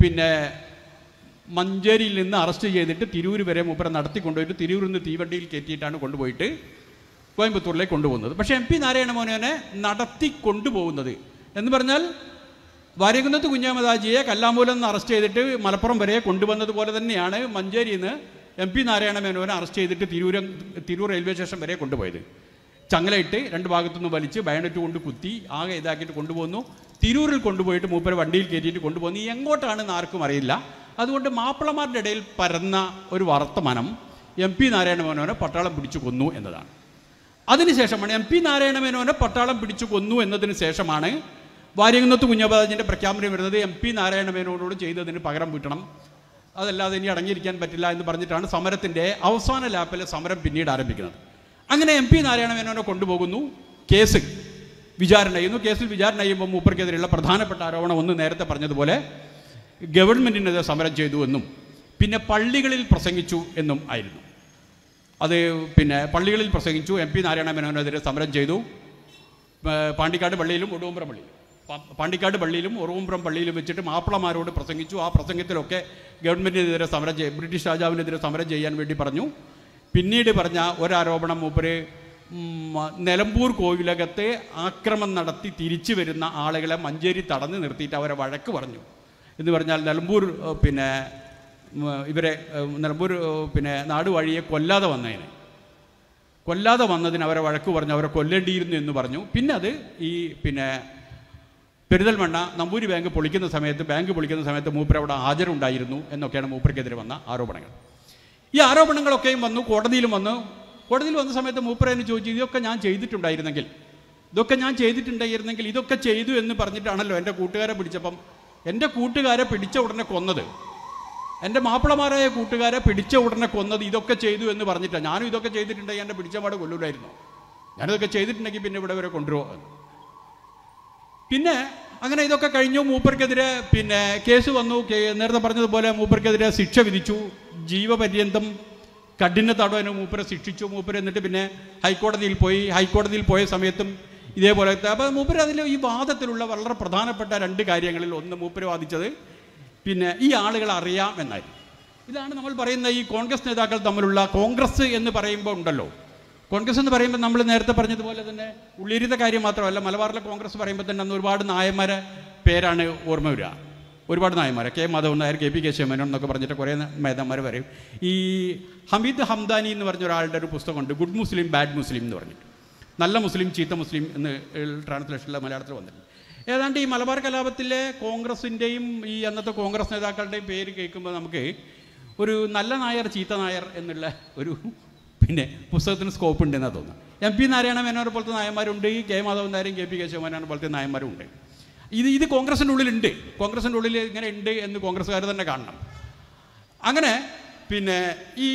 പിന്നെ മഞ്ചേരിയിൽ നിന്ന് അറസ്റ്റ് ചെയ്തിട്ട് തിരൂർ വരെ മൂപ്പരെ കൊണ്ടുപോയിട്ട് തിരൂരിൽ നിന്ന് തീവണ്ടിയിൽ കയറ്റിയിട്ടാണ് കൊണ്ടുപോയിട്ട് കോയമ്പത്തൂരിലേക്ക് കൊണ്ടുപോകുന്നത് പക്ഷേ എം പി നാരായണ മേനോനെ നടത്തി കൊണ്ടുപോകുന്നത് എന്ന് പറഞ്ഞാൽ വാര്യകുന്നത്ത് കുഞ്ഞാമതാജിയെ കല്ലാമൂലം നിന്ന് അറസ്റ്റ് ചെയ്തിട്ട് മലപ്പുറം വരെ കൊണ്ടുവന്നതുപോലെ തന്നെയാണ് മഞ്ചേരിയിൽ നിന്ന് എം പി നാരായണ മേനോനെ അറസ്റ്റ് ചെയ്തിട്ട് തിരൂര തിരൂർ റെയിൽവേ സ്റ്റേഷൻ വരെ കൊണ്ടുപോയത് ചങ്ങലയിട്ട് രണ്ട് ഭാഗത്തുനിന്ന് വലിച്ച് ബയണറ്റ് കൊണ്ട് കുത്തി ആകെ ഇതാക്കിയിട്ട് കൊണ്ടുപോകുന്നു തിരൂരിൽ കൊണ്ടുപോയിട്ട് മൂപ്പരെ വണ്ടിയിൽ കയറ്റിയിട്ട് കൊണ്ടുപോകുന്നു എങ്ങോട്ടാണെന്ന് ആർക്കും അറിയില്ല അതുകൊണ്ട് മാപ്പിളമാരുടെ ഇടയിൽ പരന്ന ഒരു വർത്തമാനം എം പി നാരായണ മേനോനെ പട്ടാളം പിടിച്ചു കൊന്നു എന്നതാണ് അതിനുശേഷമാണ് എം പി നാരായണ മേനോനെ പട്ടാളം പിടിച്ചു കൊന്നു എന്നതിന് ശേഷമാണ് വാര്യങ്ങത്ത് കുഞ്ഞബാജിൻ്റെ പ്രഖ്യാപനം വരുന്നത് എം പി നാരായണ മേനോനോട് ചെയ്തതിന് പകരം വീട്ടണം അതല്ലാതെ ഇനി അടങ്ങിയിരിക്കാൻ പറ്റില്ല എന്ന് പറഞ്ഞിട്ടാണ് സമരത്തിൻ്റെ അവസാന ലാപ്പിലെ സമരം പിന്നീട് ആരംഭിക്കുന്നത് അങ്ങനെ എം പി നാരായണ മേനോനെ കൊണ്ടുപോകുന്നു കേസ് വിചാരണ ചെയ്യുന്നു കേസിൽ വിചാരണ ചെയ്യുമ്പോൾ മൂപ്പർക്കെതിരെയുള്ള പ്രധാനപ്പെട്ട ആരോപണം ഒന്ന് നേരത്തെ പറഞ്ഞതുപോലെ ഗവൺമെൻറ്റിനെതിരെ സമരം ചെയ്തു എന്നും പിന്നെ പള്ളികളിൽ പ്രസംഗിച്ചു എന്നും ആയിരുന്നു അത് പിന്നെ പള്ളികളിൽ പ്രസംഗിച്ചു എം പി നാരായണ മേനോനെതിരെ സമരം ചെയ്തു പാണ്ടിക്കാട് പള്ളിയിലും ഒടുവമ്പ്ര പള്ളിയിലും പാണ്ടിക്കാട് പള്ളിയിലും ഉറവുംപുറം പള്ളിയിലും വെച്ചിട്ട് മാപ്പിളമാരോട് പ്രസംഗിച്ചു ആ പ്രസംഗത്തിലൊക്കെ ഗവൺമെൻറ്റിനെതിരെ സമരം ചെയ്യും ബ്രിട്ടീഷ് രാജാവിനെതിരെ സമരം ചെയ്യാൻ വേണ്ടി പറഞ്ഞു പിന്നീട് പറഞ്ഞ ഒരാരോപണം മൂപ്പര് നിലമ്പൂർ കോവിലകത്തെ ആക്രമം നടത്തി തിരിച്ചു വരുന്ന ആളുകളെ മഞ്ചേരി തടഞ്ഞു നിർത്തിയിട്ട് അവരെ വഴക്ക് പറഞ്ഞു എന്ന് പറഞ്ഞാൽ നിലമ്പൂർ പിന്നെ ഇവരെ നിലമ്പൂർ പിന്നെ നാടുവഴിയെ കൊല്ലാതെ വന്നതിന് കൊല്ലാതെ വന്നതിന് അവരെ വഴക്ക് പറഞ്ഞു അവരെ കൊല്ലേണ്ടിയിരുന്നു എന്ന് പറഞ്ഞു പിന്നെ അത് ഈ പിന്നെ പെരുതൽമണ്ണ നമ്പൂരി ബാങ്ക് പൊളിക്കുന്ന സമയത്ത് ബാങ്ക് പൊളിക്കുന്ന സമയത്ത് മൂപ്പർ അവിടെ ഹാജരുണ്ടായിരുന്നു എന്നൊക്കെയാണ് മൂപ്പർക്കെതിരെ വന്ന ആരോപണങ്ങൾ ഈ ആരോപണങ്ങളൊക്കെയും വന്നു കോടതിയിലും വന്നു കോടതിയിൽ വന്ന സമയത്ത് മൂപ്പർ എന്നെ ചോദിച്ചു ഇതൊക്കെ ഞാൻ ചെയ്തിട്ടുണ്ടായിരുന്നെങ്കിൽ ഇതൊക്കെ ഞാൻ ചെയ്തിട്ടുണ്ടായിരുന്നെങ്കിൽ ഇതൊക്കെ ചെയ്തു എന്ന് പറഞ്ഞിട്ടാണല്ലോ എൻ്റെ കൂട്ടുകാരെ പിടിച്ചപ്പം എൻ്റെ കൂട്ടുകാരെ പിടിച്ച ഉടനെ കൊന്നത് എൻ്റെ മാപ്പിളമാരായ കൂട്ടുകാരെ പിടിച്ച ഉടനെ കൊന്നത് ഇതൊക്കെ ചെയ്തു എന്ന് പറഞ്ഞിട്ടാണ് ഞാനും ഇതൊക്കെ ചെയ്തിട്ടുണ്ടെങ്കിൽ എൻ്റെ പിടിച്ചപാട് കൊല്ലൂരായിരുന്നു ഞാനിതൊക്കെ ചെയ്തിട്ടുണ്ടെങ്കിൽ പിന്നെ ഇവിടെ വരെ കൊണ്ടുപോകാം പിന്നെ അങ്ങനെ ഇതൊക്കെ കഴിഞ്ഞു മൂപ്പർക്കെതിരെ പിന്നെ കേസ് വന്നു നേരത്തെ പറഞ്ഞതുപോലെ മൂപ്പർക്കെതിരെ ശിക്ഷ വിധിച്ചു ജീവപര്യന്തം കഠിന തടവിന് മൂപ്പരെ ശിക്ഷിച്ചു മൂപ്പര് എന്നിട്ട് പിന്നെ ഹൈക്കോടതിയിൽ പോയി ഹൈക്കോടതിയിൽ പോയ സമയത്തും ഇതേപോലെ അപ്പോൾ മൂപ്പര് അതിൽ ഈ വാദത്തിലുള്ള വളരെ പ്രധാനപ്പെട്ട രണ്ട് കാര്യങ്ങളിൽ ഒന്ന് മൂപ്പര് വാദിച്ചത് പിന്നെ ഈ ആളുകൾ അറിയാം എന്നായിരുന്നു ഇതാണ് നമ്മൾ പറയുന്ന ഈ കോൺഗ്രസ് നേതാക്കൾ തമ്മിലുള്ള കോൺഗ്രസ് എന്ന് പറയുമ്പോൾ ഉണ്ടല്ലോ കോൺഗ്രസ് എന്ന് പറയുമ്പോൾ നമ്മൾ നേരത്തെ പറഞ്ഞതുപോലെ തന്നെ ഉള്ളിരിത കാര്യം മാത്രമല്ല മലബാറിലെ കോൺഗ്രസ് പറയുമ്പോൾ തന്നെ അന്ന് ഒരുപാട് നായന്മാരെ പേരാണ് ഓർമ്മ വരിക ഒരുപാട് നായന്മാരെ K Madhavan Nair K P K എന്നൊക്കെ പറഞ്ഞിട്ട് കുറേ മേധാന്മാർ വരും ഈ ഹമീദ് ഹംദാനി എന്ന് പറഞ്ഞ ഒരാളുടെ ഒരു പുസ്തകമുണ്ട് ഗുഡ് മുസ്ലിം ബാഡ് മുസ്ലിം എന്ന് പറഞ്ഞിട്ട് നല്ല മുസ്ലിം ചീത്ത മുസ്ലിം എന്ന് ട്രാൻസ്ലേഷനിലെ മലയാളത്തിൽ വന്നിട്ടുണ്ട് ഏതാണ്ട് ഈ മലബാർ കലാപത്തിലെ കോൺഗ്രസിൻ്റെയും ഈ അന്നത്തെ കോൺഗ്രസ് നേതാക്കളുടെയും പേര് കേൾക്കുമ്പോൾ നമുക്ക് ഒരു നല്ല നായർ ചീത്ത നായർ എന്നുള്ള ഒരു പിന്നെ പുസ്തകത്തിന് സ്കോപ്പ് ഉണ്ടെന്നാണ് തോന്നുന്നത് എം പി നാരായണ മേനോനെ പോലത്തെ നായന്മാരുണ്ട് കെ മാധവൻ നായരും കെ പി കേശവമേനോനെ പോലത്തെ നായന്മാരുണ്ട് ഇത് ഇത് കോൺഗ്രസിൻ്റെ ഉള്ളിലുണ്ട് കോൺഗ്രസിൻ്റെ ഉള്ളിൽ ഇങ്ങനെ ഉണ്ട് എന്ന് കോൺഗ്രസ്സുകാർ തന്നെ കാണണം അങ്ങനെ പിന്നെ ഈ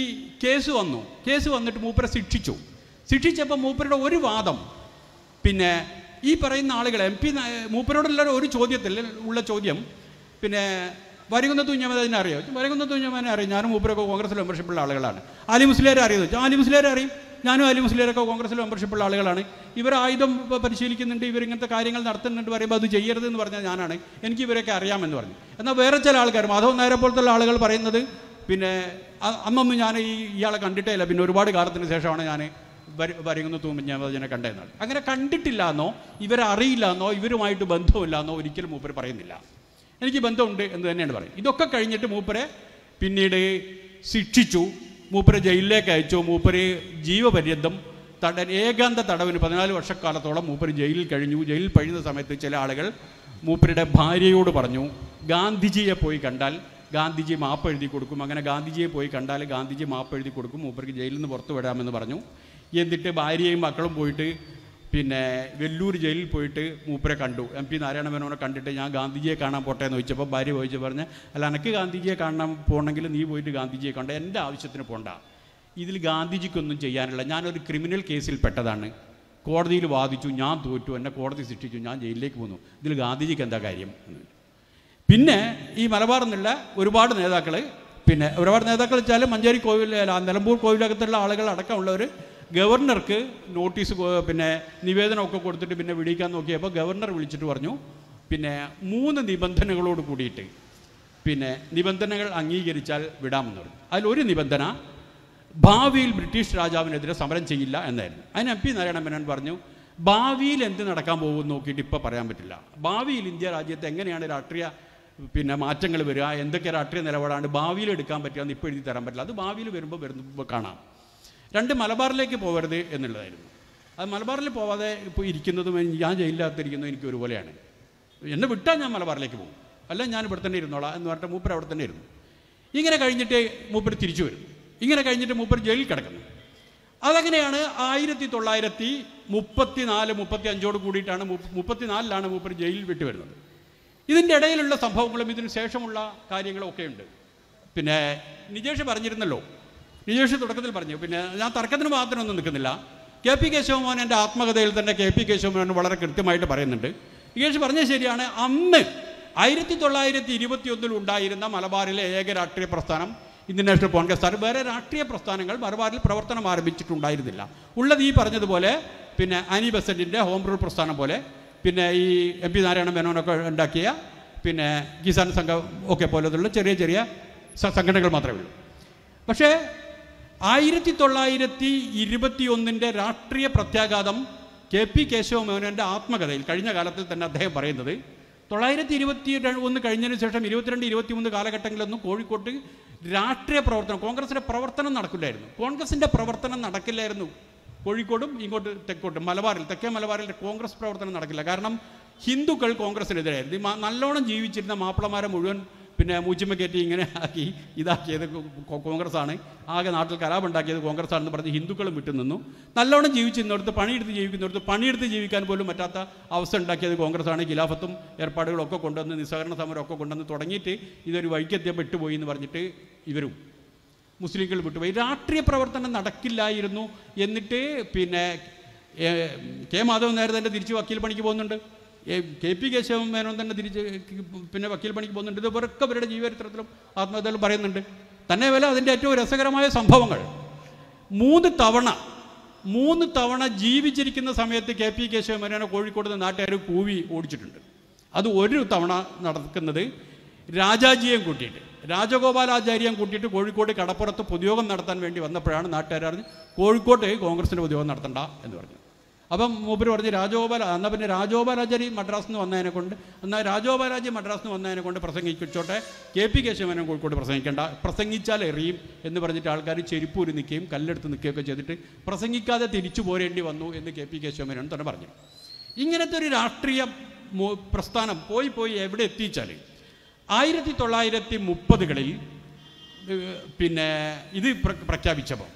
കേസ് വന്നു കേസ് വന്നിട്ട് മൂപ്പരെ ശിക്ഷിച്ചു ശിക്ഷിച്ചപ്പോൾ മൂപ്പരുടെ ഒരു വാദം പിന്നെ ഈ പറയുന്ന ആളുകൾ എം പി മൂപ്പരോടുള്ള ഒരു ചോദ്യത്തിൽ ഉള്ള ചോദ്യം പിന്നെ വരകുന്ന അതിനെ അറിയാം വരികുന്ന തുഞ്ഞമതിനെ അറിയാം ഞാനും മൂപ്പരൊക്കെ കോൺഗ്രസ് ഉള്ള ആളുകളാണ് ആലി മുസ്ലിയാരെ അറിയുന്നത് ആലി മുസ്ലിയാരെ അറിയും ഞാനും അലി മുസ്ലിയരൊക്കെ കോൺഗ്രസ്സിൽ ഉള്ള ആളുകളാണ് ഇവർ ആയുധം പരിശീലിക്കുന്നുണ്ട് ഇവരിങ്ങനത്തെ കാര്യങ്ങൾ നടത്തുന്നുണ്ട് പറയുമ്പോൾ അത് ചെയ്യരുത് എന്ന് പറഞ്ഞാൽ ഞാനാണ് എനിക്ക് ഇവരൊക്കെ അറിയാമെന്ന് പറഞ്ഞു എന്നാൽ വേറെ ചില ആൾക്കാരും അതോ നേരെ പോലത്തുള്ള ആളുകൾ പറയുന്നത് പിന്നെ അമ്മമ്മ ഞാൻ ഈ ഇയാളെ കണ്ടിട്ടേ ഇല്ല പിന്നെ ഒരുപാട് കാലത്തിന് ശേഷമാണ് ഞാൻ ഞാൻ തൂമ്പഞ്ഞാമതിനെ കണ്ടതെന്നാണ് അങ്ങനെ കണ്ടിട്ടില്ല എന്നോ ഇവരറിയില്ല എന്നോ ഇവരുമായിട്ട് ബന്ധമില്ല എന്നോ ഒരിക്കലും മൂപ്പർ പറയുന്നില്ല എനിക്ക് ബന്ധമുണ്ട് എന്ന് തന്നെയാണ് പറയുന്നത് ഇതൊക്കെ കഴിഞ്ഞിട്ട് മൂപ്പരെ പിന്നീട് ശിക്ഷിച്ചു മൂപ്പരെ ജയിലിലേക്ക് അയച്ചു മൂപ്പര് ജീവപര്യന്തം തടൻ ഏകാന്ത തടവിന് പതിനാല് വർഷക്കാലത്തോളം മൂപ്പര് ജയിലിൽ കഴിഞ്ഞു ജയിലിൽ കഴിയുന്ന സമയത്ത് ചില ആളുകൾ മൂപ്പരുടെ ഭാര്യയോട് പറഞ്ഞു ഗാന്ധിജിയെ പോയി കണ്ടാൽ ഗാന്ധിജി മാപ്പ് എഴുതി കൊടുക്കും അങ്ങനെ ഗാന്ധിജിയെ പോയി കണ്ടാൽ ഗാന്ധിജി മാപ്പ് എഴുതി കൊടുക്കും മൂപ്പർക്ക് ജയിലിൽ നിന്ന് പുറത്തു വിടാമെന്ന് പറഞ്ഞു എന്നിട്ട് ഭാര്യയും മക്കളും പോയിട്ട് പിന്നെ വെല്ലൂർ ജയിലിൽ പോയിട്ട് മൂപ്പരെ കണ്ടു എം പി നാരായണ മേനോനെ കണ്ടിട്ട് ഞാൻ ഗാന്ധിജിയെ കാണാൻ പോട്ടെ എന്ന് ചോദിച്ചപ്പോൾ ഭാര്യ ചോദിച്ചു പറഞ്ഞ് അല്ല എനിക്ക് ഗാന്ധിജിയെ കാണാൻ പോകണമെങ്കിൽ നീ പോയിട്ട് ഗാന്ധിജിയെ കണ്ട എൻ്റെ ആവശ്യത്തിന് പോണ്ട ഇതിൽ ഗാന്ധിജിക്കൊന്നും ചെയ്യാനില്ല ഞാനൊരു ക്രിമിനൽ കേസിൽ പെട്ടതാണ് കോടതിയിൽ വാദിച്ചു ഞാൻ തോറ്റു എന്നെ കോടതി ശിക്ഷിച്ചു ഞാൻ ജയിലിലേക്ക് പോന്നു ഇതിൽ ഗാന്ധിജിക്ക് എന്താ കാര്യം പിന്നെ ഈ മലബാർ നിന്നുള്ള ഒരുപാട് നേതാക്കൾ പിന്നെ ഒരുപാട് നേതാക്കൾ വെച്ചാൽ മഞ്ചേരി കോവിൽ നിലമ്പൂർ കോവിലകത്തുള്ള ആളുകൾ അടക്കമുള്ളവർ ഗവർണർക്ക് നോട്ടീസ് പിന്നെ നിവേദനമൊക്കെ കൊടുത്തിട്ട് പിന്നെ വിളിക്കാൻ നോക്കിയപ്പോൾ ഗവർണർ വിളിച്ചിട്ട് പറഞ്ഞു പിന്നെ മൂന്ന് നിബന്ധനകളോട് കൂടിയിട്ട് പിന്നെ നിബന്ധനകൾ അംഗീകരിച്ചാൽ വിടാമെന്ന് പറഞ്ഞു അതിലൊരു നിബന്ധന ഭാവിയിൽ ബ്രിട്ടീഷ് രാജാവിനെതിരെ സമരം ചെയ്യില്ല എന്നായിരുന്നു അതിന് എം പി നാരായണ മേനോൻ പറഞ്ഞു ഭാവിയിൽ എന്ത് നടക്കാൻ പോകുമെന്ന് നോക്കിയിട്ട് ഇപ്പോൾ പറയാൻ പറ്റില്ല ഭാവിയിൽ ഇന്ത്യ രാജ്യത്ത് എങ്ങനെയാണ് രാഷ്ട്രീയ പിന്നെ മാറ്റങ്ങൾ വരിക എന്തൊക്കെ രാഷ്ട്രീയ നിലപാടാണ് ഭാവിയിൽ എടുക്കാൻ പറ്റുക എന്ന് ഇപ്പോൾ എഴുതി തരാൻ പറ്റില്ല അത് ഭാവിയിൽ വരുമ്പോൾ വരുമ്പോൾ കാണാം രണ്ട് മലബാറിലേക്ക് പോകരുത് എന്നുള്ളതായിരുന്നു അത് മലബാറിൽ പോവാതെ ഇപ്പോൾ ഇരിക്കുന്നതും ഞാൻ ജയിലിനകത്തിരിക്കുന്നതും എനിക്ക് ഒരുപോലെയാണ് എന്നെ വിട്ടാൽ ഞാൻ മലബാറിലേക്ക് പോകും അല്ല ഞാൻ ഇവിടെ തന്നെ ഇരുന്നോളാം എന്ന് പറഞ്ഞിട്ട് മൂപ്പർ അവിടെ തന്നെ ഇരുന്നു ഇങ്ങനെ കഴിഞ്ഞിട്ട് മൂപ്പർ തിരിച്ചു വരും ഇങ്ങനെ കഴിഞ്ഞിട്ട് മൂപ്പർ ജയിലിൽ കിടക്കുന്നു അതങ്ങനെയാണ് ആയിരത്തി തൊള്ളായിരത്തി മുപ്പത്തി നാല് മുപ്പത്തി അഞ്ചോട് കൂടിയിട്ടാണ് മുപ്പത്തിനാലിലാണ് മൂപ്പർ ജയിലിൽ വിട്ടു വരുന്നത് ഇതിൻ്റെ ഇടയിലുള്ള സംഭവങ്ങളും ഇതിനു ശേഷമുള്ള കാര്യങ്ങളും ഒക്കെ ഉണ്ട് പിന്നെ നിജേഷ് പറഞ്ഞിരുന്നല്ലോ ബിജേഷ് തുടക്കത്തിൽ പറഞ്ഞു പിന്നെ ഞാൻ തർക്കത്തിന് മാത്രമൊന്നും നിൽക്കുന്നില്ല കെ പി കേശവമോൻ എൻ്റെ ആത്മകഥയിൽ തന്നെ കെ പി കേശവമോഹൻ വളരെ കൃത്യമായിട്ട് പറയുന്നുണ്ട് യേശു പറഞ്ഞ ശരിയാണ് അന്ന് ആയിരത്തി തൊള്ളായിരത്തി ഇരുപത്തിയൊന്നിൽ ഉണ്ടായിരുന്ന മലബാറിലെ ഏക രാഷ്ട്രീയ പ്രസ്ഥാനം ഇന്ത്യൻ നാഷണൽ കോൺഗ്രസ് ആണ് വേറെ രാഷ്ട്രീയ പ്രസ്ഥാനങ്ങൾ മലബാറിൽ പ്രവർത്തനം ആരംഭിച്ചിട്ടുണ്ടായിരുന്നില്ല ഉള്ളത് ഈ പറഞ്ഞതുപോലെ പിന്നെ അനി ബസന്റിൻ്റെ ഹോം റൂൾ പ്രസ്ഥാനം പോലെ പിന്നെ ഈ എം പി നാരായണ മേനോനൊക്കെ ഉണ്ടാക്കിയ പിന്നെ കിസാൻ സംഘം ഒക്കെ പോലെയുള്ള ചെറിയ ചെറിയ സംഘടനകൾ മാത്രമേ ഉള്ളൂ പക്ഷേ ആയിരത്തി തൊള്ളായിരത്തി ഒന്നിൻ്റെ രാഷ്ട്രീയ പ്രത്യാഘാതം കെ പി കേശവമേനോൻ്റെ ആത്മകഥയിൽ കഴിഞ്ഞ കാലത്തിൽ തന്നെ അദ്ദേഹം പറയുന്നത് തൊള്ളായിരത്തി ഇരുപത്തി ഒന്ന് കഴിഞ്ഞതിന് ശേഷം ഇരുപത്തിരണ്ട് മൂന്ന് കാലഘട്ടങ്ങളിലൊന്നും കോഴിക്കോട്ട് രാഷ്ട്രീയ പ്രവർത്തനം കോൺഗ്രസിൻ്റെ പ്രവർത്തനം നടക്കില്ലായിരുന്നു കോൺഗ്രസിൻ്റെ പ്രവർത്തനം നടക്കില്ലായിരുന്നു കോഴിക്കോടും ഇങ്ങോട്ട് തെക്കോട്ടും മലബാറിൽ തെക്കേ മലബാറിൽ കോൺഗ്രസ് പ്രവർത്തനം നടക്കില്ല കാരണം ഹിന്ദുക്കൾ കോൺഗ്രസിനെതിരായിരുന്നു നല്ലോണം ജീവിച്ചിരുന്ന മാപ്പിളമാരെ മുഴുവൻ പിന്നെ മൂച്ചിമ കയറ്റി ഇങ്ങനെ ആക്കി ഇതാക്കിയത് കോൺഗ്രസ്സാണ് ആകെ നാട്ടിൽ കലാപുണ്ടാക്കിയത് കോൺഗ്രസ്സാണെന്ന് പറഞ്ഞ് ഹിന്ദുക്കളും വിട്ടു നിന്നു നല്ലവണ്ണം ജീവിച്ചിരുന്നിടത്ത് പണിയെടുത്ത് ജീവിക്കുന്നിടത്ത് പണിയെടുത്ത് ജീവിക്കാൻ പോലും പറ്റാത്ത അവസ്ഥ ഉണ്ടാക്കിയത് കോൺഗ്രസ്സാണ് ഖിലാഫത്തും ഏർപ്പാടുകളൊക്കെ കൊണ്ടുവന്ന് നിസ്സഹകരണ ഒക്കെ കൊണ്ടുവന്ന് തുടങ്ങിയിട്ട് ഇതൊരു വൈക്കത്യം വിട്ടുപോയി എന്ന് പറഞ്ഞിട്ട് ഇവരും മുസ്ലിങ്ങൾ വിട്ടുപോയി രാഷ്ട്രീയ പ്രവർത്തനം നടക്കില്ലായിരുന്നു എന്നിട്ട് പിന്നെ കെ മാധവൻ നേരത്തെ തിരിച്ചു വക്കീൽ പണിക്ക് പോകുന്നുണ്ട് കെ പി കേശവൻ മേനോൻ തന്നെ തിരിച്ച് പിന്നെ വക്കീൽ പണിക്ക് പോകുന്നുണ്ട് ഇത് ഇവരൊക്കെ അവരുടെ ജീവചരിത്രത്തിലും ആത്മഹത്യയിലും പറയുന്നുണ്ട് തന്നെ വില അതിൻ്റെ ഏറ്റവും രസകരമായ സംഭവങ്ങൾ മൂന്ന് തവണ മൂന്ന് തവണ ജീവിച്ചിരിക്കുന്ന സമയത്ത് കെ പി കേശവ മേനോനെ കോഴിക്കോട് നിന്ന് നാട്ടുകാർ കൂവി ഓടിച്ചിട്ടുണ്ട് അത് ഒരു തവണ നടക്കുന്നത് രാജാജിയെയും കൂട്ടിയിട്ട് രാജഗോപാലാചാര്യം കൂട്ടിയിട്ട് കോഴിക്കോട് കടപ്പുറത്ത് പൊതുയോഗം നടത്താൻ വേണ്ടി വന്നപ്പോഴാണ് നാട്ടുകാർ അറിഞ്ഞ് കോഴിക്കോട്ട് കോൺഗ്രസിൻ്റെ പൊതുയോഗം നടത്തണ്ട എന്ന് പറഞ്ഞു അപ്പം മൂപ്പര് പറഞ്ഞ് രാജോപാല എന്നാൽ പിന്നെ രാജോപാലാചാരി മദ്രാസിൽ നിന്ന് വന്നതിനെ കൊണ്ട് എന്നാൽ രാജോപാലാജി മദ്രാസിൽ നിന്ന് വന്നതിനെ കൊണ്ട് പ്രസംഗിച്ചോട്ടെ കെ പി കേശവനും കോഴിക്കോട് പ്രസംഗിക്കേണ്ട പ്രസംഗിച്ചാൽ എറിയും എന്ന് പറഞ്ഞിട്ട് ആൾക്കാർ ചെരുപ്പൂരി നിൽക്കുകയും കല്ലെടുത്ത് നിൽക്കുകയൊക്കെ ചെയ്തിട്ട് പ്രസംഗിക്കാതെ തിരിച്ചു പോരേണ്ടി വന്നു എന്ന് കെ പി കേശവമേനോൻ തന്നെ പറഞ്ഞു ഇങ്ങനത്തെ ഒരു രാഷ്ട്രീയ പ്രസ്ഥാനം പോയി പോയി എവിടെ എത്തിച്ചാൽ ആയിരത്തി തൊള്ളായിരത്തി മുപ്പതുകളിൽ പിന്നെ ഇത് പ്രഖ്യാപിച്ചപ്പോൾ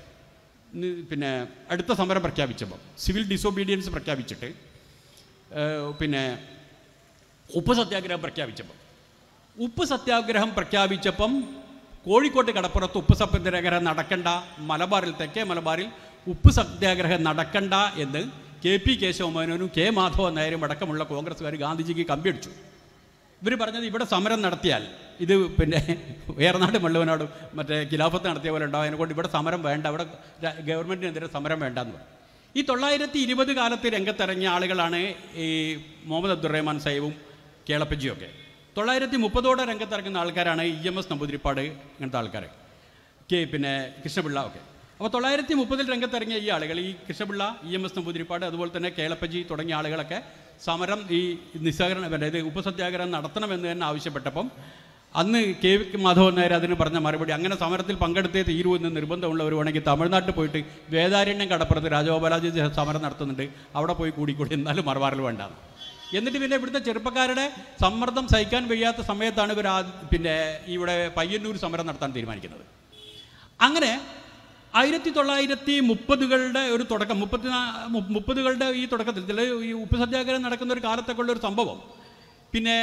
പിന്നെ അടുത്ത സമരം പ്രഖ്യാപിച്ചപ്പോൾ സിവിൽ ഡിസൊബീഡിയൻസ് പ്രഖ്യാപിച്ചിട്ട് പിന്നെ ഉപ്പ് സത്യാഗ്രഹം പ്രഖ്യാപിച്ചപ്പോൾ ഉപ്പ് സത്യാഗ്രഹം പ്രഖ്യാപിച്ചപ്പം കോഴിക്കോട്ട് കടപ്പുറത്ത് ഉപ്പ് സത്യാഗ്രഹം നടക്കണ്ട മലബാറിൽ തെക്കേ മലബാറിൽ ഉപ്പ് സത്യാഗ്രഹം നടക്കണ്ട എന്ന് കെ പി കേശവമേനോനും കെ മാധവൻ നായരും അടക്കമുള്ള കോൺഗ്രസ്സുകാർ ഗാന്ധിജിക്ക് കമ്പിയടിച്ചു ഇവർ പറഞ്ഞത് ഇവിടെ സമരം നടത്തിയാൽ ഇത് പിന്നെ ഏറനാട് മള്ളുവനാടും മറ്റേ ഖിലാഫത്ത് നടത്തിയ പോലെ ഉണ്ടാവും അതിനെക്കൊണ്ട് ഇവിടെ സമരം വേണ്ട അവിടെ ഗവൺമെൻറ്റിനെതിരെ സമരം എന്ന് പറഞ്ഞു ഈ തൊള്ളായിരത്തി ഇരുപത് കാലത്ത് രംഗത്തിറങ്ങിയ ആളുകളാണ് ഈ മുഹമ്മദ് അബ്ദുറഹ്മാൻ സാഹിബും ഒക്കെ തൊള്ളായിരത്തി മുപ്പതോടെ രംഗത്തിറങ്ങുന്ന ആൾക്കാരാണ് ഇ എം എസ് നമ്പൂതിരിപ്പാട് ഇങ്ങനത്തെ ആൾക്കാർ കെ പിന്നെ കൃഷ്ണപിള്ള ഒക്കെ അപ്പോൾ തൊള്ളായിരത്തി മുപ്പതിൽ രംഗത്തിറങ്ങിയ ഈ ആളുകൾ ഈ Krishna Pillai E M S Namboodiripad അതുപോലെ തന്നെ കേളപ്പജി തുടങ്ങിയ ആളുകളൊക്കെ സമരം ഈ നിസ്സഹകരണം അതായത് ഉപസത്യാഗ്രഹം നടത്തണമെന്ന് തന്നെ ആവശ്യപ്പെട്ടപ്പം അന്ന് കെ വി മാധവൻ നായർ അതിന് പറഞ്ഞ മറുപടി അങ്ങനെ സമരത്തിൽ പങ്കെടുത്തേ തീരൂ എന്ന് നിർബന്ധമുള്ളവർ വേണമെങ്കിൽ തമിഴ്നാട്ടിൽ പോയിട്ട് വേദാരണ്യം കടപ്പുറത്ത് രാജഗോപാലാജി സമരം നടത്തുന്നുണ്ട് അവിടെ പോയി കൂടിക്കൂടി എന്നാലും മറുവാറിൽ വേണ്ട എന്നിട്ട് പിന്നെ ഇവിടുത്തെ ചെറുപ്പക്കാരുടെ സമ്മർദ്ദം സഹിക്കാൻ വയ്യാത്ത സമയത്താണ് ഇവർ പിന്നെ ഇവിടെ പയ്യന്നൂർ സമരം നടത്താൻ തീരുമാനിക്കുന്നത് അങ്ങനെ ആയിരത്തി തൊള്ളായിരത്തി മുപ്പതുകളുടെ ഒരു തുടക്കം മുപ്പത്തി മുപ്പതുകളുടെ ഈ തുടക്കത്തിൽ ചില ഈ ഉപ്പ് സത്യാഗ്രഹം നടക്കുന്ന ഒരു കാലത്തൊക്കെയുള്ള ഒരു സംഭവം പിന്നെ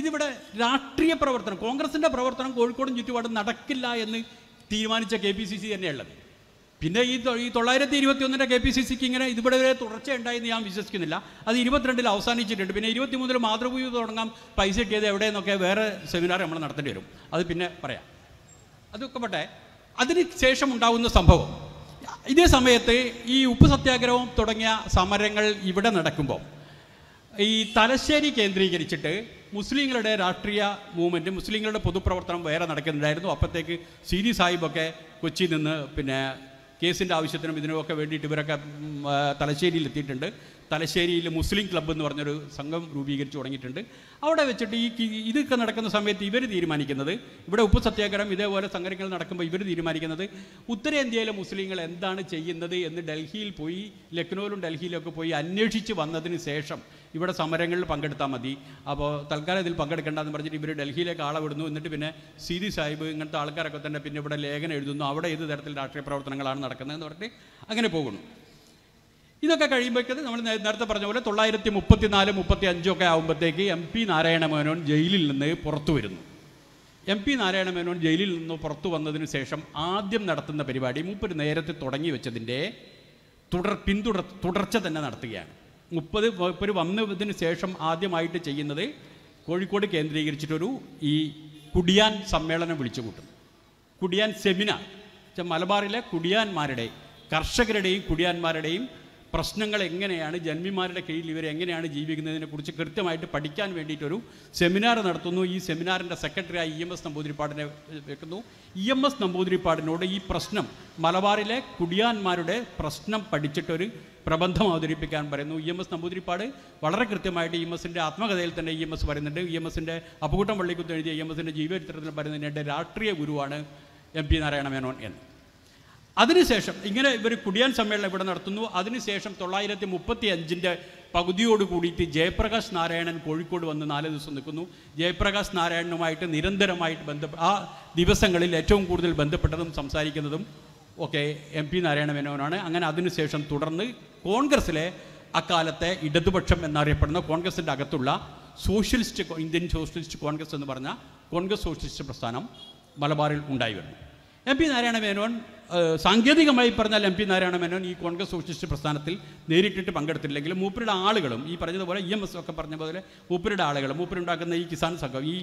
ഇതിവിടെ രാഷ്ട്രീയ പ്രവർത്തനം കോൺഗ്രസിൻ്റെ പ്രവർത്തനം കോഴിക്കോടും ചുറ്റുപാടും നടക്കില്ല എന്ന് തീരുമാനിച്ച കെ പി സി സി തന്നെയുള്ളത് പിന്നെ ഈ തൊള്ളായിരത്തി ഇരുപത്തി ഒന്നിൻ്റെ കെ പി സി സിക്ക് ഇങ്ങനെ ഇതിവിടെ വരെ തുടർച്ചയുണ്ടായെന്ന് ഞാൻ വിശ്വസിക്കുന്നില്ല അത് ഇരുപത്തിരണ്ടിൽ അവസാനിച്ചിട്ടുണ്ട് പിന്നെ ഇരുപത്തി മൂന്നിൽ മാതൃഭൂമി തുടങ്ങാം പൈസ കിട്ടിയത് എവിടെയെന്നൊക്കെ വേറെ സെമിനാർ നമ്മൾ നടത്തേണ്ടി വരും അത് പിന്നെ പറയാം അതൊക്കെ പട്ടെ അതിന് ശേഷം ഉണ്ടാകുന്ന സംഭവം ഇതേ സമയത്ത് ഈ ഉപ്പ് സത്യാഗ്രഹം തുടങ്ങിയ സമരങ്ങൾ ഇവിടെ നടക്കുമ്പോൾ ഈ തലശ്ശേരി കേന്ദ്രീകരിച്ചിട്ട് മുസ്ലിങ്ങളുടെ രാഷ്ട്രീയ മൂവ്മെൻറ്റ് മുസ്ലിങ്ങളുടെ പൊതുപ്രവർത്തനം വേറെ നടക്കുന്നുണ്ടായിരുന്നു അപ്പോഴത്തേക്ക് സീരി സാഹിബൊക്കെ കൊച്ചിയിൽ നിന്ന് പിന്നെ കേസിൻ്റെ ആവശ്യത്തിനും ഇതിനുമൊക്കെ വേണ്ടിയിട്ട് ഇവരൊക്കെ തലശ്ശേരിയിൽ എത്തിയിട്ടുണ്ട് തലശ്ശേരിയിൽ മുസ്ലിം ക്ലബ്ബ് എന്ന് പറഞ്ഞൊരു സംഘം രൂപീകരിച്ചു തുടങ്ങിയിട്ടുണ്ട് അവിടെ വെച്ചിട്ട് ഈ ഇതൊക്കെ നടക്കുന്ന സമയത്ത് ഇവർ തീരുമാനിക്കുന്നത് ഇവിടെ ഉപ്പ് സത്യാഗ്രഹം ഇതേപോലെ സംഘടനകൾ നടക്കുമ്പോൾ ഇവർ തീരുമാനിക്കുന്നത് ഉത്തരേന്ത്യയിലെ മുസ്ലിങ്ങൾ എന്താണ് ചെയ്യുന്നത് എന്ന് ഡൽഹിയിൽ പോയി ലക്നൌവിലും ഡൽഹിയിലൊക്കെ പോയി അന്വേഷിച്ച് വന്നതിന് ശേഷം ഇവിടെ സമരങ്ങളിൽ പങ്കെടുത്താൽ മതി അപ്പോൾ തൽക്കാലം ഇതിൽ പങ്കെടുക്കേണ്ടതെന്ന് പറഞ്ഞിട്ട് ഇവർ ഡൽഹിയിലേക്ക് ആളെ വിടുന്നു എന്നിട്ട് പിന്നെ സീതി സാഹിബ് ഇങ്ങനത്തെ ആൾക്കാരൊക്കെ തന്നെ പിന്നെ ഇവിടെ ലേഖനം എഴുതുന്നു അവിടെ ഏത് തരത്തിൽ രാഷ്ട്രീയ പ്രവർത്തനങ്ങളാണ് നടക്കുന്നതെന്ന് പറഞ്ഞിട്ട് അങ്ങനെ പോകുന്നു ഇതൊക്കെ കഴിയുമ്പോഴേക്കും നമ്മൾ നേരത്തെ പറഞ്ഞ പോലെ തൊള്ളായിരത്തി മുപ്പത്തി നാല് മുപ്പത്തി അഞ്ചൊക്കെ ആകുമ്പോഴത്തേക്ക് എം പി നാരായണ മേനോൻ ജയിലിൽ നിന്ന് പുറത്തു വരുന്നു എം പി നാരായണ മേനോൻ ജയിലിൽ നിന്ന് പുറത്തു വന്നതിന് ശേഷം ആദ്യം നടത്തുന്ന പരിപാടി മൂപ്പര് നേരത്തെ തുടങ്ങി വെച്ചതിൻ്റെ തുടർ പിന്തുടർ തുടർച്ച തന്നെ നടത്തുകയാണ് മുപ്പത് വകുപ്പിൽ വന്നതിന് ശേഷം ആദ്യമായിട്ട് ചെയ്യുന്നത് കോഴിക്കോട് കേന്ദ്രീകരിച്ചിട്ടൊരു ഈ കുടിയാൻ സമ്മേളനം വിളിച്ചു കൂട്ടും കുടിയാൻ സെമിനാർ മലബാറിലെ കുടിയാന്മാരുടെ കർഷകരുടെയും കുടിയാന്മാരുടെയും പ്രശ്നങ്ങൾ എങ്ങനെയാണ് ജന്മിമാരുടെ കീഴിൽ ജീവിക്കുന്നതിനെ ജീവിക്കുന്നതിനെക്കുറിച്ച് കൃത്യമായിട്ട് പഠിക്കാൻ വേണ്ടിയിട്ടൊരു സെമിനാർ നടത്തുന്നു ഈ സെമിനാറിൻ്റെ സെക്രട്ടറിയായി ഇ എം എസ് നമ്പൂതിരിപ്പാടിനെ വെക്കുന്നു ഇ എം എസ് നമ്പൂതിരിപ്പാടിനോട് ഈ പ്രശ്നം മലബാറിലെ കുടിയാന്മാരുടെ പ്രശ്നം പഠിച്ചിട്ടൊരു പ്രബന്ധം അവതരിപ്പിക്കാൻ പറയുന്നു ഇ എം എസ് നമ്പൂതിരിപ്പാട് വളരെ കൃത്യമായിട്ട് ഇ എം എസിൻ്റെ ആത്മകഥയിൽ തന്നെ ഇ എം എസ് പറയുന്നുണ്ട് ഇ എം എസിൻ്റെ അപകൂട്ടം പള്ളിക്കുത്ത് എഴുതിയ ഇ എം എസിൻ്റെ ജീവചരിത്രത്തിൽ പറയുന്നതിന് രാഷ്ട്രീയ ഗുരുവാണ് എം പി നാരായണ മേനോൻ എന്ന് അതിനുശേഷം ഇങ്ങനെ ഇവർ കുടിയാൻ സമ്മേളനം ഇവിടെ നടത്തുന്നു അതിനുശേഷം തൊള്ളായിരത്തി മുപ്പത്തി അഞ്ചിൻ്റെ പകുതിയോട് കൂടിയിട്ട് ജയപ്രകാശ് നാരായണൻ കോഴിക്കോട് വന്ന് നാല് ദിവസം നിൽക്കുന്നു ജയപ്രകാശ് നാരായണനുമായിട്ട് നിരന്തരമായിട്ട് ബന്ധപ്പെട്ട ആ ദിവസങ്ങളിൽ ഏറ്റവും കൂടുതൽ ബന്ധപ്പെട്ടതും സംസാരിക്കുന്നതും ഒക്കെ എം പി നാരായണ മേനോനാണ് അങ്ങനെ അതിനുശേഷം തുടർന്ന് കോൺഗ്രസ്സിലെ അക്കാലത്തെ ഇടതുപക്ഷം എന്നറിയപ്പെടുന്ന കോൺഗ്രസിൻ്റെ അകത്തുള്ള സോഷ്യലിസ്റ്റ് ഇന്ത്യൻ സോഷ്യലിസ്റ്റ് കോൺഗ്രസ് എന്ന് പറഞ്ഞ കോൺഗ്രസ് സോഷ്യലിസ്റ്റ് പ്രസ്ഥാനം മലബാറിൽ ഉണ്ടായി വരുന്നു എം പി നാരായണ മേനോൻ സാങ്കേതികമായി പറഞ്ഞാൽ എം പി നാരായണ മേനോൻ ഈ കോൺഗ്രസ് സോഷ്യലിസ്റ്റ് പ്രസ്ഥാനത്തിൽ നേരിട്ടിട്ട് പങ്കെടുത്തില്ലെങ്കിലും മൂപ്പരുടെ ആളുകളും ഈ പറഞ്ഞതുപോലെ ഇ എം എസ് ഒക്കെ പറഞ്ഞ പോലെ മൂപ്പരുടെ ആളുകളും മൂപ്പരുണ്ടാക്കുന്ന ഈ കിസാൻ സംഘം ഈ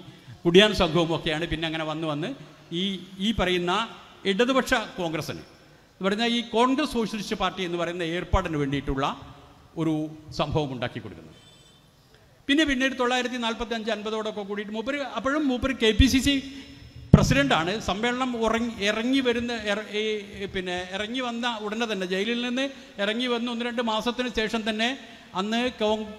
കുടിയാൻ സംഘവും ഒക്കെയാണ് പിന്നെ അങ്ങനെ വന്ന് വന്ന് ഈ ഈ പറയുന്ന ഇടതുപക്ഷ കോൺഗ്രസ്സിന് എന്ന് പറഞ്ഞാൽ ഈ കോൺഗ്രസ് സോഷ്യലിസ്റ്റ് പാർട്ടി എന്ന് പറയുന്ന ഏർപ്പാടിന് വേണ്ടിയിട്ടുള്ള ഒരു സംഭവം ഉണ്ടാക്കി കൊടുക്കുന്നത് പിന്നെ പിന്നീട് തൊള്ളായിരത്തി നാൽപ്പത്തി അഞ്ച് അൻപതോടൊക്കെ കൂടിയിട്ട് മൂപ്പർ അപ്പോഴും മൂപ്പർ കെ പി സി സി പ്രസിഡൻ്റാണ് സമ്മേളനം ഉറങ്ങി ഇറങ്ങി വരുന്ന ഈ പിന്നെ ഇറങ്ങി വന്ന ഉടനെ തന്നെ ജയിലിൽ നിന്ന് ഇറങ്ങി വന്ന ഒന്ന് രണ്ട് മാസത്തിന് ശേഷം തന്നെ അന്ന്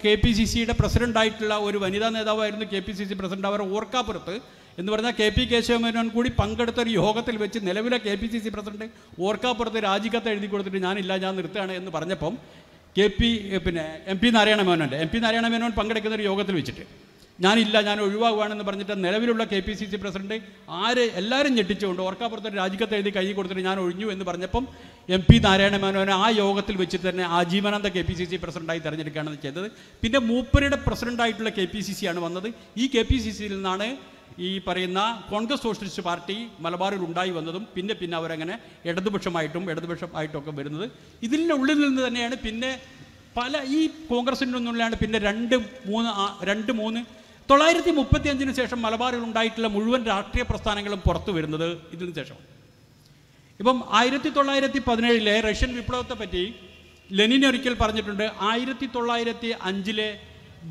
കെ പി സി സിയുടെ പ്രസിഡൻ്റായിട്ടുള്ള ഒരു വനിതാ നേതാവായിരുന്നു K P C C president അവർ ഓർക്കാപ്പുറത്ത് എന്ന് പറഞ്ഞാൽ കെ പി കേശവമേനോൻ കൂടി പങ്കെടുത്ത ഒരു യോഗത്തിൽ വെച്ച് നിലവിലെ K P C C president ഓർക്കാപ്പുറത്ത് രാജിക്കത്ത് എഴുതി കൊടുത്തിട്ട് ഞാനില്ല ഞാൻ നിർത്തുകയാണ് എന്ന് പറഞ്ഞപ്പം കെ പി പിന്നെ എം പി നാരായണ മേനോൻ്റെ എം പി നാരായണ മേനോൻ പങ്കെടുക്കുന്ന ഒരു യോഗത്തിൽ വെച്ചിട്ട് ഞാനില്ല ഞാൻ ഒഴിവാകുവാണെന്ന് പറഞ്ഞിട്ട് നിലവിലുള്ള K P C C president ആര് എല്ലാവരും ഞെട്ടിച്ചുകൊണ്ട് ഓർക്കാപ്പുറത്തൊരു രാജിക്കത്ത് എഴുതി കൈ കൊടുത്തിട്ട് ഞാൻ ഒഴിഞ്ഞു എന്ന് പറഞ്ഞപ്പം എം പി നാരായണ മേനോനെ ആ യോഗത്തിൽ വെച്ച് തന്നെ ആജീവനാന്ത കെ പി സി സി പ്രസിഡന്റായി തിരഞ്ഞെടുക്കുകയാണ് ചെയ്തത് പിന്നെ മൂപ്പരുടെ പ്രസിഡന്റായിട്ടുള്ള കെ പി സി സി ആണ് വന്നത് ഈ കെ പി സി സിയിൽ നിന്നാണ് ഈ പറയുന്ന കോൺഗ്രസ് സോഷ്യലിസ്റ്റ് പാർട്ടി മലബാറിൽ ഉണ്ടായി വന്നതും പിന്നെ പിന്നെ അവരങ്ങനെ ഇടതുപക്ഷമായിട്ടും ഇടതുപക്ഷമായിട്ടൊക്കെ ആയിട്ടൊക്കെ വരുന്നത് ഇതിൻ്റെ ഉള്ളിൽ നിന്ന് തന്നെയാണ് പിന്നെ പല ഈ കോൺഗ്രസിൻ്റെ ഒന്നുള്ളതാണ് പിന്നെ രണ്ട് മൂന്ന് രണ്ട് മൂന്ന് തൊള്ളായിരത്തി മുപ്പത്തി അഞ്ചിന് ശേഷം മലബാറിൽ ഉണ്ടായിട്ടുള്ള മുഴുവൻ രാഷ്ട്രീയ പ്രസ്ഥാനങ്ങളും പുറത്തു വരുന്നത് ഇതിനു ശേഷമാണ് ഇപ്പം ആയിരത്തി തൊള്ളായിരത്തി പതിനേഴിലെ റഷ്യൻ വിപ്ലവത്തെ പറ്റി ലെനിൻ ഒരിക്കൽ പറഞ്ഞിട്ടുണ്ട് ആയിരത്തി തൊള്ളായിരത്തി അഞ്ചിലെ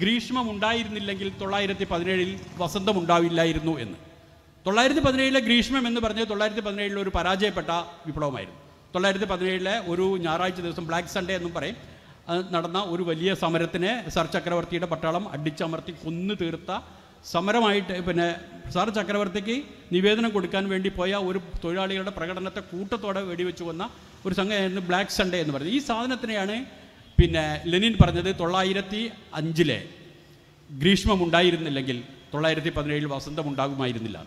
ഗ്രീഷ്മം ഉണ്ടായിരുന്നില്ലെങ്കിൽ തൊള്ളായിരത്തി പതിനേഴിൽ വസന്തം ഉണ്ടാവില്ലായിരുന്നു എന്ന് തൊള്ളായിരത്തി പതിനേഴിലെ ഗ്രീഷ്മം എന്ന് പറഞ്ഞാൽ തൊള്ളായിരത്തി പതിനേഴിലെ ഒരു പരാജയപ്പെട്ട വിപ്ലവമായിരുന്നു തൊള്ളായിരത്തി പതിനേഴിലെ ഒരു ഞായറാഴ്ച ദിവസം ബ്ലാക്ക് സൺഡേ എന്നും പറയും നടന്ന ഒരു വലിയ സമരത്തിനെ സർ ചക്രവർത്തിയുടെ പട്ടാളം അടിച്ചമർത്തി കൊന്നു തീർത്ത സമരമായിട്ട് പിന്നെ സാർ ചക്രവർത്തിക്ക് നിവേദനം കൊടുക്കാൻ വേണ്ടി പോയ ഒരു തൊഴിലാളികളുടെ പ്രകടനത്തെ കൂട്ടത്തോടെ വെടിവെച്ചു കൊന്ന ഒരു സംഘമായിരുന്നു ബ്ലാക്ക് സൺഡേ എന്ന് പറയുന്നത് ഈ സാധനത്തിനെയാണ് പിന്നെ ലെനിൻ പറഞ്ഞത് തൊള്ളായിരത്തി അഞ്ചിലെ ഗ്രീഷ്മം ഉണ്ടായിരുന്നില്ലെങ്കിൽ തൊള്ളായിരത്തി പതിനേഴിൽ വസന്തം ഉണ്ടാകുമായിരുന്നില്ല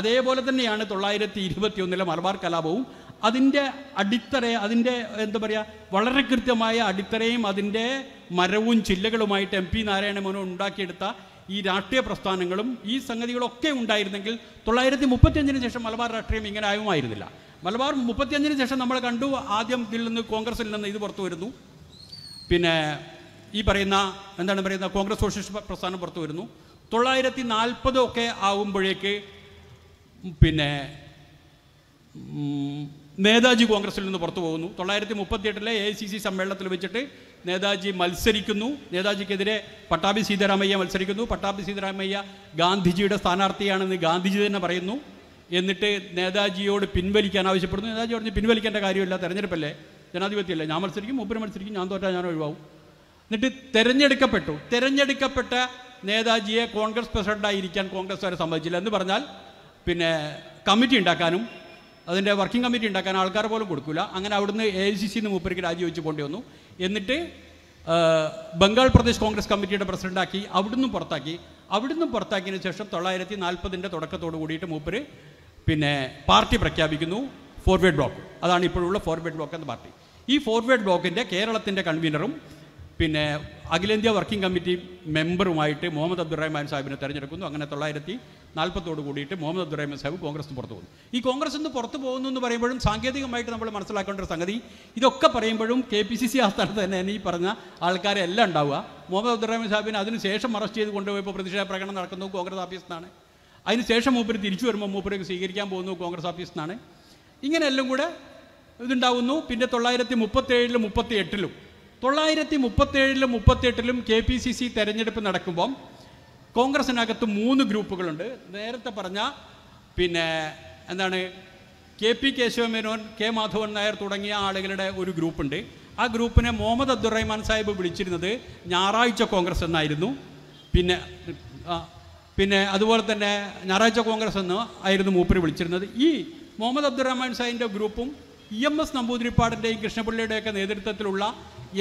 അതേപോലെ തന്നെയാണ് തൊള്ളായിരത്തി ഒന്നിലെ മലബാർ കലാപവും അതിൻ്റെ അടിത്തറ അതിൻ്റെ എന്താ പറയുക വളരെ കൃത്യമായ അടിത്തറയും അതിൻ്റെ മരവും ചില്ലകളുമായിട്ട് എം പി മോനോ ഉണ്ടാക്കിയെടുത്ത ഈ രാഷ്ട്രീയ പ്രസ്ഥാനങ്ങളും ഈ സംഗതികളൊക്കെ ഉണ്ടായിരുന്നെങ്കിൽ തൊള്ളായിരത്തി മുപ്പത്തിയഞ്ചിന് ശേഷം മലബാർ രാഷ്ട്രീയം ഇങ്ങനെ ആയുമായിരുന്നില്ല മലബാർ മുപ്പത്തിയഞ്ചിന് ശേഷം നമ്മൾ കണ്ടു ആദ്യം ഇതിൽ നിന്ന് കോൺഗ്രസിൽ നിന്ന് ഇത് പുറത്തു വരുന്നു പിന്നെ ഈ പറയുന്ന എന്താണ് പറയുന്ന കോൺഗ്രസ് സോഷ്യലിസ്റ്റ് പ്രസ്ഥാനം പുറത്തു വരുന്നു തൊള്ളായിരത്തി നാൽപ്പതൊക്കെ ആകുമ്പോഴേക്ക് പിന്നെ നേതാജി കോൺഗ്രസിൽ നിന്ന് പുറത്തു പോകുന്നു തൊള്ളായിരത്തി മുപ്പത്തിയെട്ടിലെ എ സി സി സമ്മേളനത്തിൽ വെച്ചിട്ട് നേതാജി മത്സരിക്കുന്നു നേതാജിക്കെതിരെ പട്ടാഭി സീതാരാമയ്യ മത്സരിക്കുന്നു പട്ടാഭി സീതാരാമയ്യ ഗാന്ധിജിയുടെ സ്ഥാനാർത്ഥിയാണെന്ന് ഗാന്ധിജി തന്നെ പറയുന്നു എന്നിട്ട് നേതാജിയോട് പിൻവലിക്കാൻ ആവശ്യപ്പെടുന്നു നേതാജി പറഞ്ഞു പിൻവലിക്കേണ്ട കാര്യമില്ല തെരഞ്ഞെടുപ്പല്ലേ ജനാധിപത്യമല്ലേ ഞാൻ മത്സരിക്കും മൂപ്പര് മത്സരിക്കും ഞാൻ തോറ്റാൽ ഞാൻ ഒഴിവാകും എന്നിട്ട് തെരഞ്ഞെടുക്കപ്പെട്ടു തെരഞ്ഞെടുക്കപ്പെട്ട നേതാജിയെ കോൺഗ്രസ് കോൺഗ്രസ് വരെ സമ്മതിച്ചില്ല എന്ന് പറഞ്ഞാൽ പിന്നെ കമ്മിറ്റി ഉണ്ടാക്കാനും അതിൻ്റെ വർക്കിംഗ് കമ്മിറ്റി ഉണ്ടാക്കാൻ ആൾക്കാർ പോലും കൊടുക്കില്ല അങ്ങനെ അവിടുന്ന് എ ഐ സി സി നിന്ന് മൂപ്പരിക്ക് രാജിവെച്ച് പോണ്ടി വന്നു എന്നിട്ട് ബംഗാൾ പ്രദേശ് കോൺഗ്രസ് കമ്മിറ്റിയുടെ പ്രസിഡന്റാക്കി അവിടുന്ന് പുറത്താക്കി അവിടുന്ന് പുറത്താക്കിയതിന് ശേഷം തൊള്ളായിരത്തി നാൽപ്പതിൻ്റെ തുടക്കത്തോട് കൂടിയിട്ട് മൂപ്പര് പിന്നെ പാർട്ടി പ്രഖ്യാപിക്കുന്നു ഫോർവേഡ് ബ്ലോക്ക് അതാണ് ഇപ്പോഴുള്ള ഫോർവേഡ് ബ്ലോക്ക് എന്ന പാർട്ടി ഈ ഫോർവേഡ് ബ്ലോക്കിൻ്റെ കേരളത്തിൻ്റെ കൺവീനറും പിന്നെ അഖിലേന്ത്യാ വർക്കിംഗ് കമ്മിറ്റി മെമ്പറുമായിട്ട് മുഹമ്മദ് അബ്ദുറഹ്മാൻ സാഹിബിനെ തിരഞ്ഞെടുക്കുന്നു അങ്ങനെ തൊള്ളായിരത്തി നാൽപ്പത്തോട് കൂടിയിട്ട് മുഹമ്മദ് അബ്ദുറഹ്മാൻ സാഹിബ് കോൺഗ്രസ് പുറത്തു പോകുന്നു ഈ കോൺഗ്രസ് നിന്ന് പുറത്തു പോകുന്നു എന്ന് പറയുമ്പോഴും സാങ്കേതികമായിട്ട് നമ്മൾ മനസ്സിലാക്കേണ്ട ഒരു സംഗതി ഇതൊക്കെ പറയുമ്പോഴും കെ പി സി സി ആസ്ഥാനത്ത് തന്നെ ഈ പറഞ്ഞ ആൾക്കാരെ എല്ലാം ഉണ്ടാവുക മുഹമ്മദ് അബ്ദുറഹ്മാൻ സാഹിബിനെ അതിനുശേഷം അറസ്റ്റ് ചെയ്ത് കൊണ്ടുപോയപ്പോൾ പ്രതിഷേധ പ്രകടനം നടക്കുന്നു കോൺഗ്രസ് ഓഫീസിൽ നിന്നാണ് അതിനുശേഷം മൂപ്പര് തിരിച്ചു വരുമ്പോൾ മൂപ്പരേക്ക് സ്വീകരിക്കാൻ പോകുന്നു കോൺഗ്രസ് ഓഫീസിൽ നിന്നാണ് ഇങ്ങനെ എല്ലാം കൂടെ ഇതുണ്ടാവുന്നു പിന്നെ തൊള്ളായിരത്തി ഏഴിലും മുപ്പത്തി എട്ടിലും തൊള്ളായിരത്തി മുപ്പത്തി എട്ടിലും കെ പി സി സി തെരഞ്ഞെടുപ്പ് നടക്കുമ്പം കോൺഗ്രസിനകത്ത് മൂന്ന് ഗ്രൂപ്പുകളുണ്ട് നേരത്തെ പറഞ്ഞ പിന്നെ എന്താണ് K P Kesava Menon K Madhavan Nair തുടങ്ങിയ ആളുകളുടെ ഒരു ഗ്രൂപ്പുണ്ട് ആ ഗ്രൂപ്പിനെ മുഹമ്മദ് അബ്ദുറഹ്മാൻ സാഹിബ് വിളിച്ചിരുന്നത് ഞായറാഴ്ച കോൺഗ്രസ് എന്നായിരുന്നു പിന്നെ പിന്നെ അതുപോലെ തന്നെ ഞായറാഴ്ച കോൺഗ്രസ് എന്ന് ആയിരുന്നു മൂപ്പര് വിളിച്ചിരുന്നത് ഈ മുഹമ്മദ് അബ്ദുറഹ്മാൻ സാഹിബിൻ്റെ ഗ്രൂപ്പും ഇ എം എസ് നമ്പൂതിരിപ്പാടിൻ്റെയും കൃഷ്ണപിള്ളിയുടെയൊക്കെ നേതൃത്വത്തിലുള്ള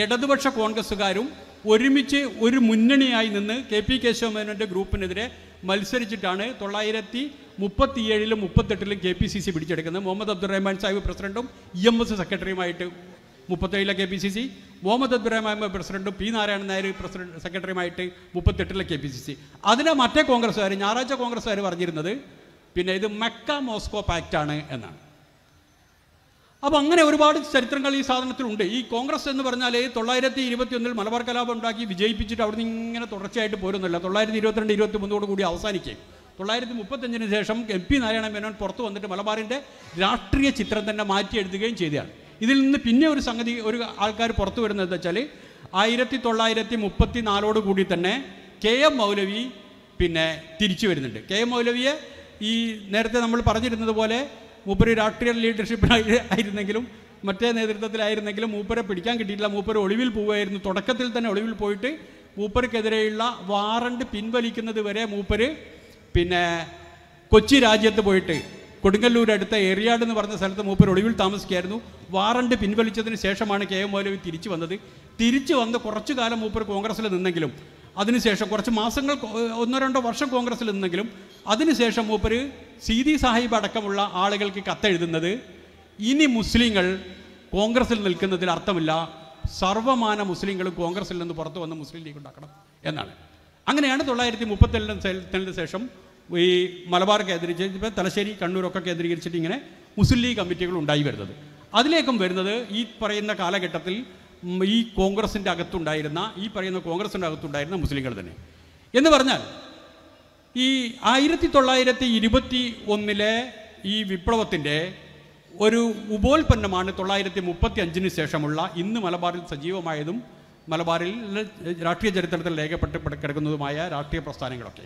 ഇടതുപക്ഷ കോൺഗ്രസ്സുകാരും ഒരുമിച്ച് ഒരു മുന്നണിയായി നിന്ന് കെ പി കേശവമേനോൻ്റെ ഗ്രൂപ്പിനെതിരെ മത്സരിച്ചിട്ടാണ് തൊള്ളായിരത്തി മുപ്പത്തിയേഴിലും മുപ്പത്തെട്ടിലും കെ പി സി സി പിടിച്ചെടുക്കുന്നത് മുഹമ്മദ് അബ്ദുറഹ്മാൻ സാഹിബ് പ്രസിഡന്റും ഇ എം എസ് സെക്രട്ടറിയുമായിട്ട് മുപ്പത്തേഴിലെ K P C C Muhammad Abdurahman പ്രസിഡന്റും പി നാരായണൻ നായർ പ്രസിഡന്റ് സെക്രട്ടറിയുമായിട്ട് മുപ്പത്തെട്ടിലെ കെ പി സി സി അതിനെ മറ്റേ കോൺഗ്രസ്സുകാർ ഞായറാഴ്ച കോൺഗ്രസ്സുകാർ പറഞ്ഞിരുന്നത് പിന്നെ ഇത് മെക്ക മോസ്കോ പാക്റ്റാണ് എന്നാണ് അപ്പോൾ അങ്ങനെ ഒരുപാട് ചരിത്രങ്ങൾ ഈ സാധനത്തിലുണ്ട് ഈ കോൺഗ്രസ് എന്ന് പറഞ്ഞാൽ തൊള്ളായിരത്തി ഒന്നിൽ മലബാർ കലാപം ഉണ്ടാക്കി വിജയിപ്പിച്ചിട്ട് അവിടെ നിന്ന് ഇങ്ങനെ തുടർച്ചയായിട്ട് പോരുന്നില്ല തൊള്ളായിരത്തി ഇരുപത്തിരണ്ട് ഇരുപത്തി മൂന്നോട് കൂടി അവസാനിക്കുകയും തൊള്ളായിരത്തി മുപ്പത്തഞ്ചിന് ശേഷം എം പി നാരായണ മേനോൻ പുറത്തു വന്നിട്ട് മലബാറിൻ്റെ രാഷ്ട്രീയ ചിത്രം തന്നെ മാറ്റിയെടുക്കുകയും ചെയ്തതാണ് ഇതിൽ നിന്ന് പിന്നെ ഒരു സംഗതി ഒരു ആൾക്കാർ പുറത്തു വരുന്നത് വെച്ചാൽ ആയിരത്തി തൊള്ളായിരത്തി മുപ്പത്തി നാലോട് കൂടി തന്നെ കെ എം മൗലവി പിന്നെ തിരിച്ചു വരുന്നുണ്ട് കെ എം മൗലവിയെ ഈ നേരത്തെ നമ്മൾ പറഞ്ഞിരുന്നത് പോലെ മൂപ്പര് രാഷ്ട്രീയ ആയിരുന്നെങ്കിലും മറ്റേ നേതൃത്വത്തിലായിരുന്നെങ്കിലും മൂപ്പരെ പിടിക്കാൻ കിട്ടിയിട്ടില്ല മൂപ്പര് ഒളിവിൽ പോവുമായിരുന്നു തുടക്കത്തിൽ തന്നെ ഒളിവിൽ പോയിട്ട് മൂപ്പർക്കെതിരെയുള്ള വാറണ്ട് പിൻവലിക്കുന്നത് വരെ മൂപ്പര് പിന്നെ കൊച്ചി രാജ്യത്ത് പോയിട്ട് കൊടുങ്ങല്ലൂർ അടുത്ത എറിയാട് എന്ന് പറഞ്ഞ സ്ഥലത്ത് മൂപ്പർ ഒളിവിൽ താമസിക്കുകയായിരുന്നു വാറണ്ട് പിൻവലിച്ചതിന് ശേഷമാണ് കെ എം മൗലവി തിരിച്ചു വന്നത് തിരിച്ചു വന്ന് കുറച്ചു കാലം മൂപ്പർ കോൺഗ്രസ്സിൽ നിന്നെങ്കിലും അതിനുശേഷം കുറച്ച് മാസങ്ങൾ ഒന്നോ രണ്ടോ വർഷം കോൺഗ്രസ്സിൽ നിന്നെങ്കിലും അതിനുശേഷം മൂപ്പര് ദി സാഹിബ് അടക്കമുള്ള ആളുകൾക്ക് കത്തെഴുതുന്നത് ഇനി മുസ്ലിങ്ങൾ കോൺഗ്രസ്സിൽ നിൽക്കുന്നതിൽ അർത്ഥമില്ല സർവമാന മുസ്ലിങ്ങളും കോൺഗ്രസ്സിൽ നിന്ന് പുറത്തു വന്ന് മുസ്ലിം ലീഗ് ഉണ്ടാക്കണം എന്നാണ് അങ്ങനെയാണ് തൊള്ളായിരത്തി മുപ്പത്തെട്ടിന് ശേഷം ഈ മലബാർ കേന്ദ്രീകരിച്ച് തലശ്ശേരി കണ്ണൂരൊക്കെ കേന്ദ്രീകരിച്ചിട്ട് ഇങ്ങനെ മുസ്ലിം ലീഗ് കമ്മിറ്റികൾ ഉണ്ടായി വരുന്നത് അതിലേക്കും വരുന്നത് ഈ പറയുന്ന കാലഘട്ടത്തിൽ ഈ കോൺഗ്രസിൻ്റെ അകത്തുണ്ടായിരുന്ന ഈ പറയുന്ന കോൺഗ്രസിൻ്റെ അകത്തുണ്ടായിരുന്ന മുസ്ലിങ്ങൾ തന്നെ എന്ന് പറഞ്ഞാൽ ഈ ആയിരത്തി തൊള്ളായിരത്തി ഇരുപത്തി ഒന്നിലെ ഈ വിപ്ലവത്തിൻ്റെ ഒരു ഉപോൽപ്പന്നമാണ് തൊള്ളായിരത്തി മുപ്പത്തി അഞ്ചിന് ശേഷമുള്ള ഇന്ന് മലബാറിൽ സജീവമായതും മലബാറിൽ രാഷ്ട്രീയ ചരിത്രത്തിൽ രേഖപ്പെട്ട് കിടക്കുന്നതുമായ രാഷ്ട്രീയ പ്രസ്ഥാനങ്ങളൊക്കെ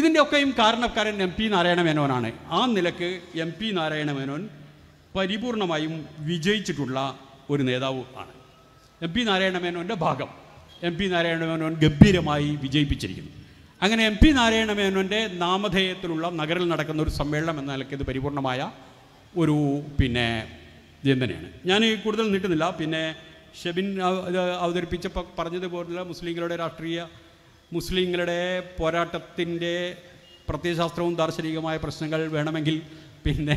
ഇതിൻ്റെയൊക്കെയും കാരണക്കാരൻ എം പി നാരായണ മേനോനാണ് ആ നിലക്ക് എം പി നാരായണ മേനോൻ പരിപൂർണമായും വിജയിച്ചിട്ടുള്ള ഒരു നേതാവ് ആണ് എം പി നാരായണമേനോൻ്റെ ഭാഗം എം പി നാരായണമേനോൻ ഗംഭീരമായി വിജയിപ്പിച്ചിരിക്കുന്നു അങ്ങനെ എം പി നാരായണമേനോൻ്റെ നാമധേയത്തിലുള്ള നഗരിൽ നടക്കുന്ന ഒരു സമ്മേളനം എന്ന നിലയ്ക്ക് ഇത് പരിപൂർണമായ ഒരു പിന്നെ ചിന്തനയാണ് ഞാൻ കൂടുതൽ നീട്ടുന്നില്ല പിന്നെ ഷെബിൻ അവതരിപ്പിച്ചപ്പോൾ പറഞ്ഞതുപോലുള്ള മുസ്ലിങ്ങളുടെ രാഷ്ട്രീയ മുസ്ലിങ്ങളുടെ പോരാട്ടത്തിൻ്റെ പ്രത്യയശാസ്ത്രവും ദാർശനികമായ പ്രശ്നങ്ങൾ വേണമെങ്കിൽ പിന്നെ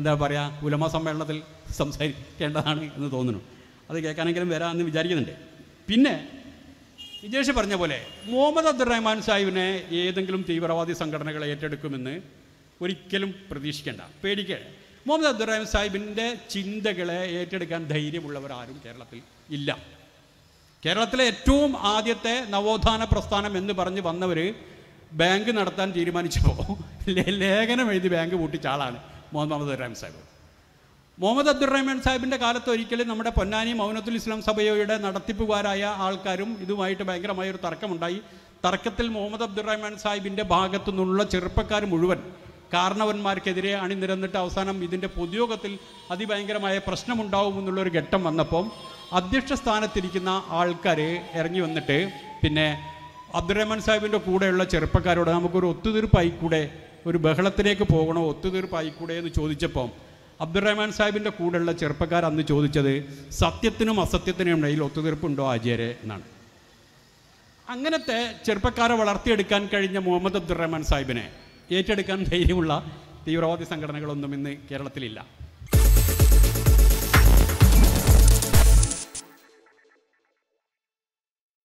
എന്താ പറയുക ഉലമ സമ്മേളനത്തിൽ സംസാരിക്കേണ്ടതാണ് എന്ന് തോന്നുന്നു അത് കേൾക്കാനെങ്കിലും വരാമെന്ന് വിചാരിക്കുന്നുണ്ട് പിന്നെ വിജേഷ് പറഞ്ഞ പോലെ മുഹമ്മദ് അബ്ദുറഹ്മാൻ സാഹിബിനെ ഏതെങ്കിലും തീവ്രവാദി സംഘടനകൾ ഏറ്റെടുക്കുമെന്ന് ഒരിക്കലും പ്രതീക്ഷിക്കേണ്ട പേടിക്കേണ്ട മുഹമ്മദ് അബ്ദുറഹ്മാൻ സാഹിബിൻ്റെ ചിന്തകളെ ഏറ്റെടുക്കാൻ ധൈര്യമുള്ളവരാരും കേരളത്തിൽ ഇല്ല കേരളത്തിലെ ഏറ്റവും ആദ്യത്തെ നവോത്ഥാന പ്രസ്ഥാനം എന്ന് പറഞ്ഞ് വന്നവർ ബാങ്ക് നടത്താൻ തീരുമാനിച്ചപ്പോൾ ലേഖനം എഴുതി ബാങ്ക് പൂട്ടിച്ച ആളാണ് മുഹമ്മദ് അബ്ദുറഹ്മാൻ സാഹിബ് മുഹമ്മദ് അബ്ദുറഹ്മാൻ സാഹിബിൻ്റെ കാലത്ത് ഒരിക്കലും നമ്മുടെ പൊന്നാനി മൗനത്തുൽ ഇസ്ലാം സഭയുടെ നടത്തിപ്പുകാരായ ആൾക്കാരും ഇതുമായിട്ട് ഭയങ്കരമായ ഒരു തർക്കമുണ്ടായി തർക്കത്തിൽ മുഹമ്മദ് അബ്ദുറഹ്മാൻ സാഹിബിൻ്റെ ഭാഗത്തു നിന്നുള്ള ചെറുപ്പക്കാർ മുഴുവൻ കാരണവന്മാർക്കെതിരെ അണിനിരന്നിട്ട് അവസാനം ഇതിൻ്റെ പൊതുയോഗത്തിൽ അതിഭയങ്കരമായ പ്രശ്നമുണ്ടാവുമെന്നുള്ളൊരു ഘട്ടം വന്നപ്പം അധ്യക്ഷ സ്ഥാനത്തിരിക്കുന്ന ആൾക്കാർ ഇറങ്ങി വന്നിട്ട് പിന്നെ അബ്ദുറഹ്മാൻ സാഹിബിൻ്റെ കൂടെയുള്ള ചെറുപ്പക്കാരോട് നമുക്കൊരു ഒത്തുതീർപ്പായിക്കൂടെ ഒരു ബഹളത്തിലേക്ക് പോകണോ ഒത്തുതീർപ്പായിക്കൂടെ എന്ന് ചോദിച്ചപ്പം അബ്ദുറഹ്മാൻ സാഹിബിൻ്റെ കൂടെയുള്ള ചെറുപ്പക്കാർ അന്ന് ചോദിച്ചത് സത്യത്തിനും അസത്യത്തിനും ഇടയിൽ ഒത്തുതീർപ്പുണ്ടോ ആചാര്യ എന്നാണ് അങ്ങനത്തെ ചെറുപ്പക്കാരെ വളർത്തിയെടുക്കാൻ കഴിഞ്ഞ മുഹമ്മദ് അബ്ദുറഹ്മാൻ സാഹിബിനെ ഏറ്റെടുക്കാൻ ധൈര്യമുള്ള തീവ്രവാദി സംഘടനകളൊന്നും ഇന്ന് കേരളത്തിലില്ല